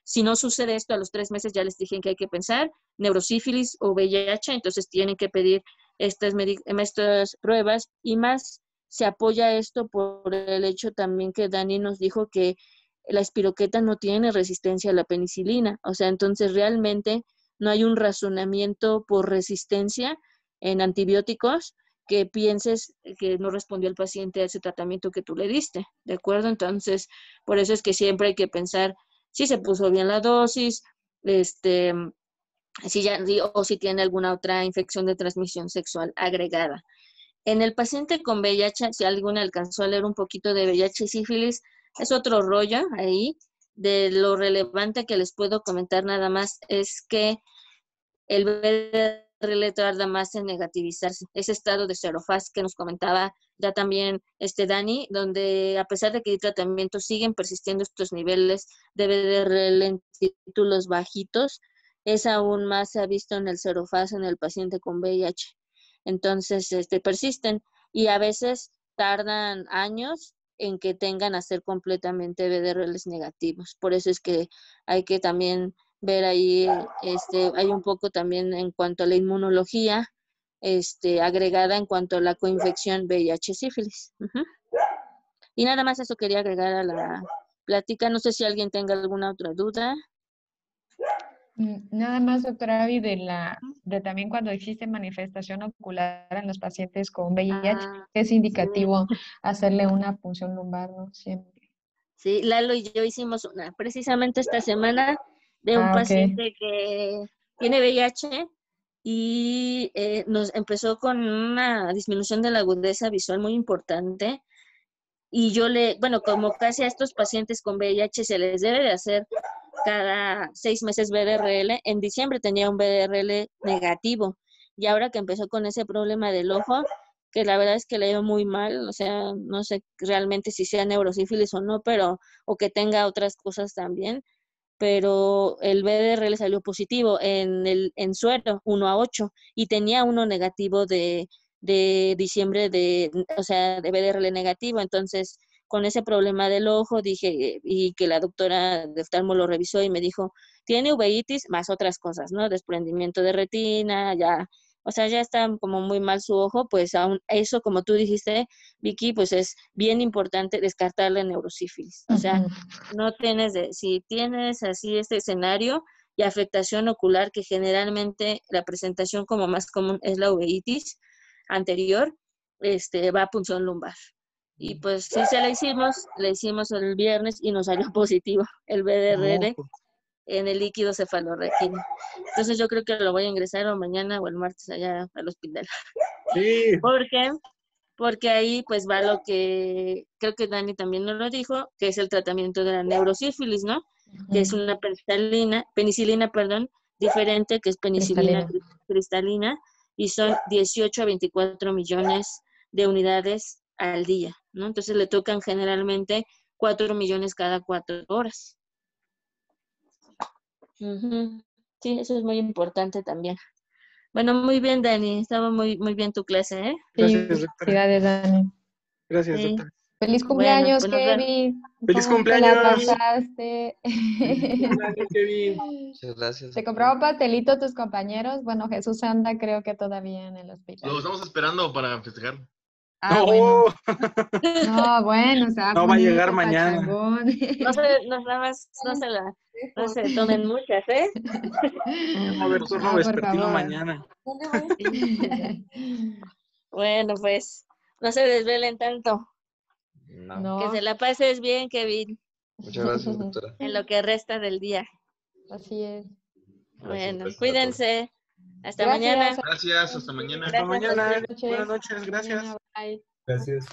Speaker 3: Si no sucede esto a los tres meses, ya les dije que hay que pensar, neurosífilis o VIH, entonces tienen que pedir estas, estas pruebas y más se apoya esto por el hecho también que Dani nos dijo que la espiroqueta no tiene resistencia a la penicilina, o sea, entonces realmente no hay un razonamiento por resistencia en antibióticos que pienses que no respondió el paciente a ese tratamiento que tú le diste, ¿de acuerdo? Entonces, por eso es que siempre hay que pensar si se puso bien la dosis, este, si ya, o si tiene alguna otra infección de transmisión sexual agregada. En el paciente con VIH, si alguno alcanzó a leer un poquito de VIH y sífilis, es otro rollo ahí. De lo relevante que les puedo comentar nada más es que el VDRL tarda más en negativizarse. Ese estado de serofaz que nos comentaba ya también este Dani, donde a pesar de que hay tratamiento, siguen persistiendo estos niveles de VDRL en títulos bajitos, es aún más se ha visto en el serofaz en el paciente con VIH. Entonces, este, persisten y a veces tardan años en que tengan a ser completamente BDRLs negativos. Por eso es que hay que también ver ahí, este, hay un poco también en cuanto a la inmunología este, agregada en cuanto a la coinfección VIH-sífilis. Y nada más eso quería agregar a la plática. No sé si alguien tenga alguna otra duda.
Speaker 4: Nada más, doctora Avi, de, la, de también cuando existe manifestación ocular en los pacientes con VIH, ah, es indicativo hacerle una punción lumbar, ¿no? Siempre.
Speaker 3: Sí, Lalo y yo hicimos una precisamente esta semana de un ah, paciente que tiene VIH y eh, nos empezó con una disminución de la agudeza visual muy importante. Y yo le, bueno, como casi a estos pacientes con VIH se les debe de hacer cada seis meses BDRL, En diciembre tenía un BDRL negativo. Y ahora que empezó con ese problema del ojo, que la verdad es que le dio muy mal, o sea, no sé realmente si sea neurosífilis o no, pero, o que tenga otras cosas también, pero el BDRL salió positivo en el en suero, 1 a 8, y tenía uno negativo de, de diciembre de, o sea, de BDRL negativo, entonces con ese problema del ojo, dije, eh, y que la doctora de oftalmo lo revisó y me dijo, tiene uveitis más otras cosas, ¿no? Desprendimiento de retina, ya, o sea, ya está como muy mal su ojo, pues aún eso, como tú dijiste, Vicky, pues es bien importante descartar la neurosífilis. O sea, no tienes, de, si tienes así este escenario y afectación ocular, que generalmente la presentación como más común es la uveitis anterior, este, va a punción lumbar. Y pues sí se la hicimos, le hicimos el viernes y nos salió positivo el BDRN pues. en el líquido cefalorraquídeo. Entonces yo creo que lo voy a ingresar o mañana o el martes allá al hospital. Sí. Porque porque ahí pues va lo que creo que Dani también nos lo dijo, que es el tratamiento de la neurosífilis, ¿no? Que es una penicilina, penicilina, perdón, diferente, que es penicilina cristalina. cristalina, y son 18 a 24 millones de unidades al día, ¿no? Entonces le tocan generalmente cuatro millones cada cuatro horas. Sí, eso es muy importante también. Bueno, muy bien, Dani. Estaba muy, muy bien tu clase, ¿eh? Gracias, Gracias, Feliz
Speaker 4: cumpleaños, Kevin.
Speaker 1: Feliz cumpleaños.
Speaker 4: Te compraba cumpleaños, pastelito tus compañeros? Bueno, Jesús anda creo que todavía en el hospital.
Speaker 2: Lo estamos esperando para festejar. Ah, no, bueno,
Speaker 4: no va a llegar mañana. No se,
Speaker 3: no, no se no
Speaker 1: se tomen muchas,
Speaker 3: ¿eh?
Speaker 4: a ver,
Speaker 1: turno vespertino mañana.
Speaker 3: bueno, pues, no se desvelen tanto. Que se la pases bien, Kevin.
Speaker 2: Muchas gracias, doctora. En
Speaker 3: lo que resta del día. Así es.
Speaker 2: bueno, pues, cuídense.
Speaker 3: Hasta mañana.
Speaker 2: Gracias, hasta mañana. hasta mañana. Buenas noches, gracias. gracias.
Speaker 3: Bye.
Speaker 4: Gracias,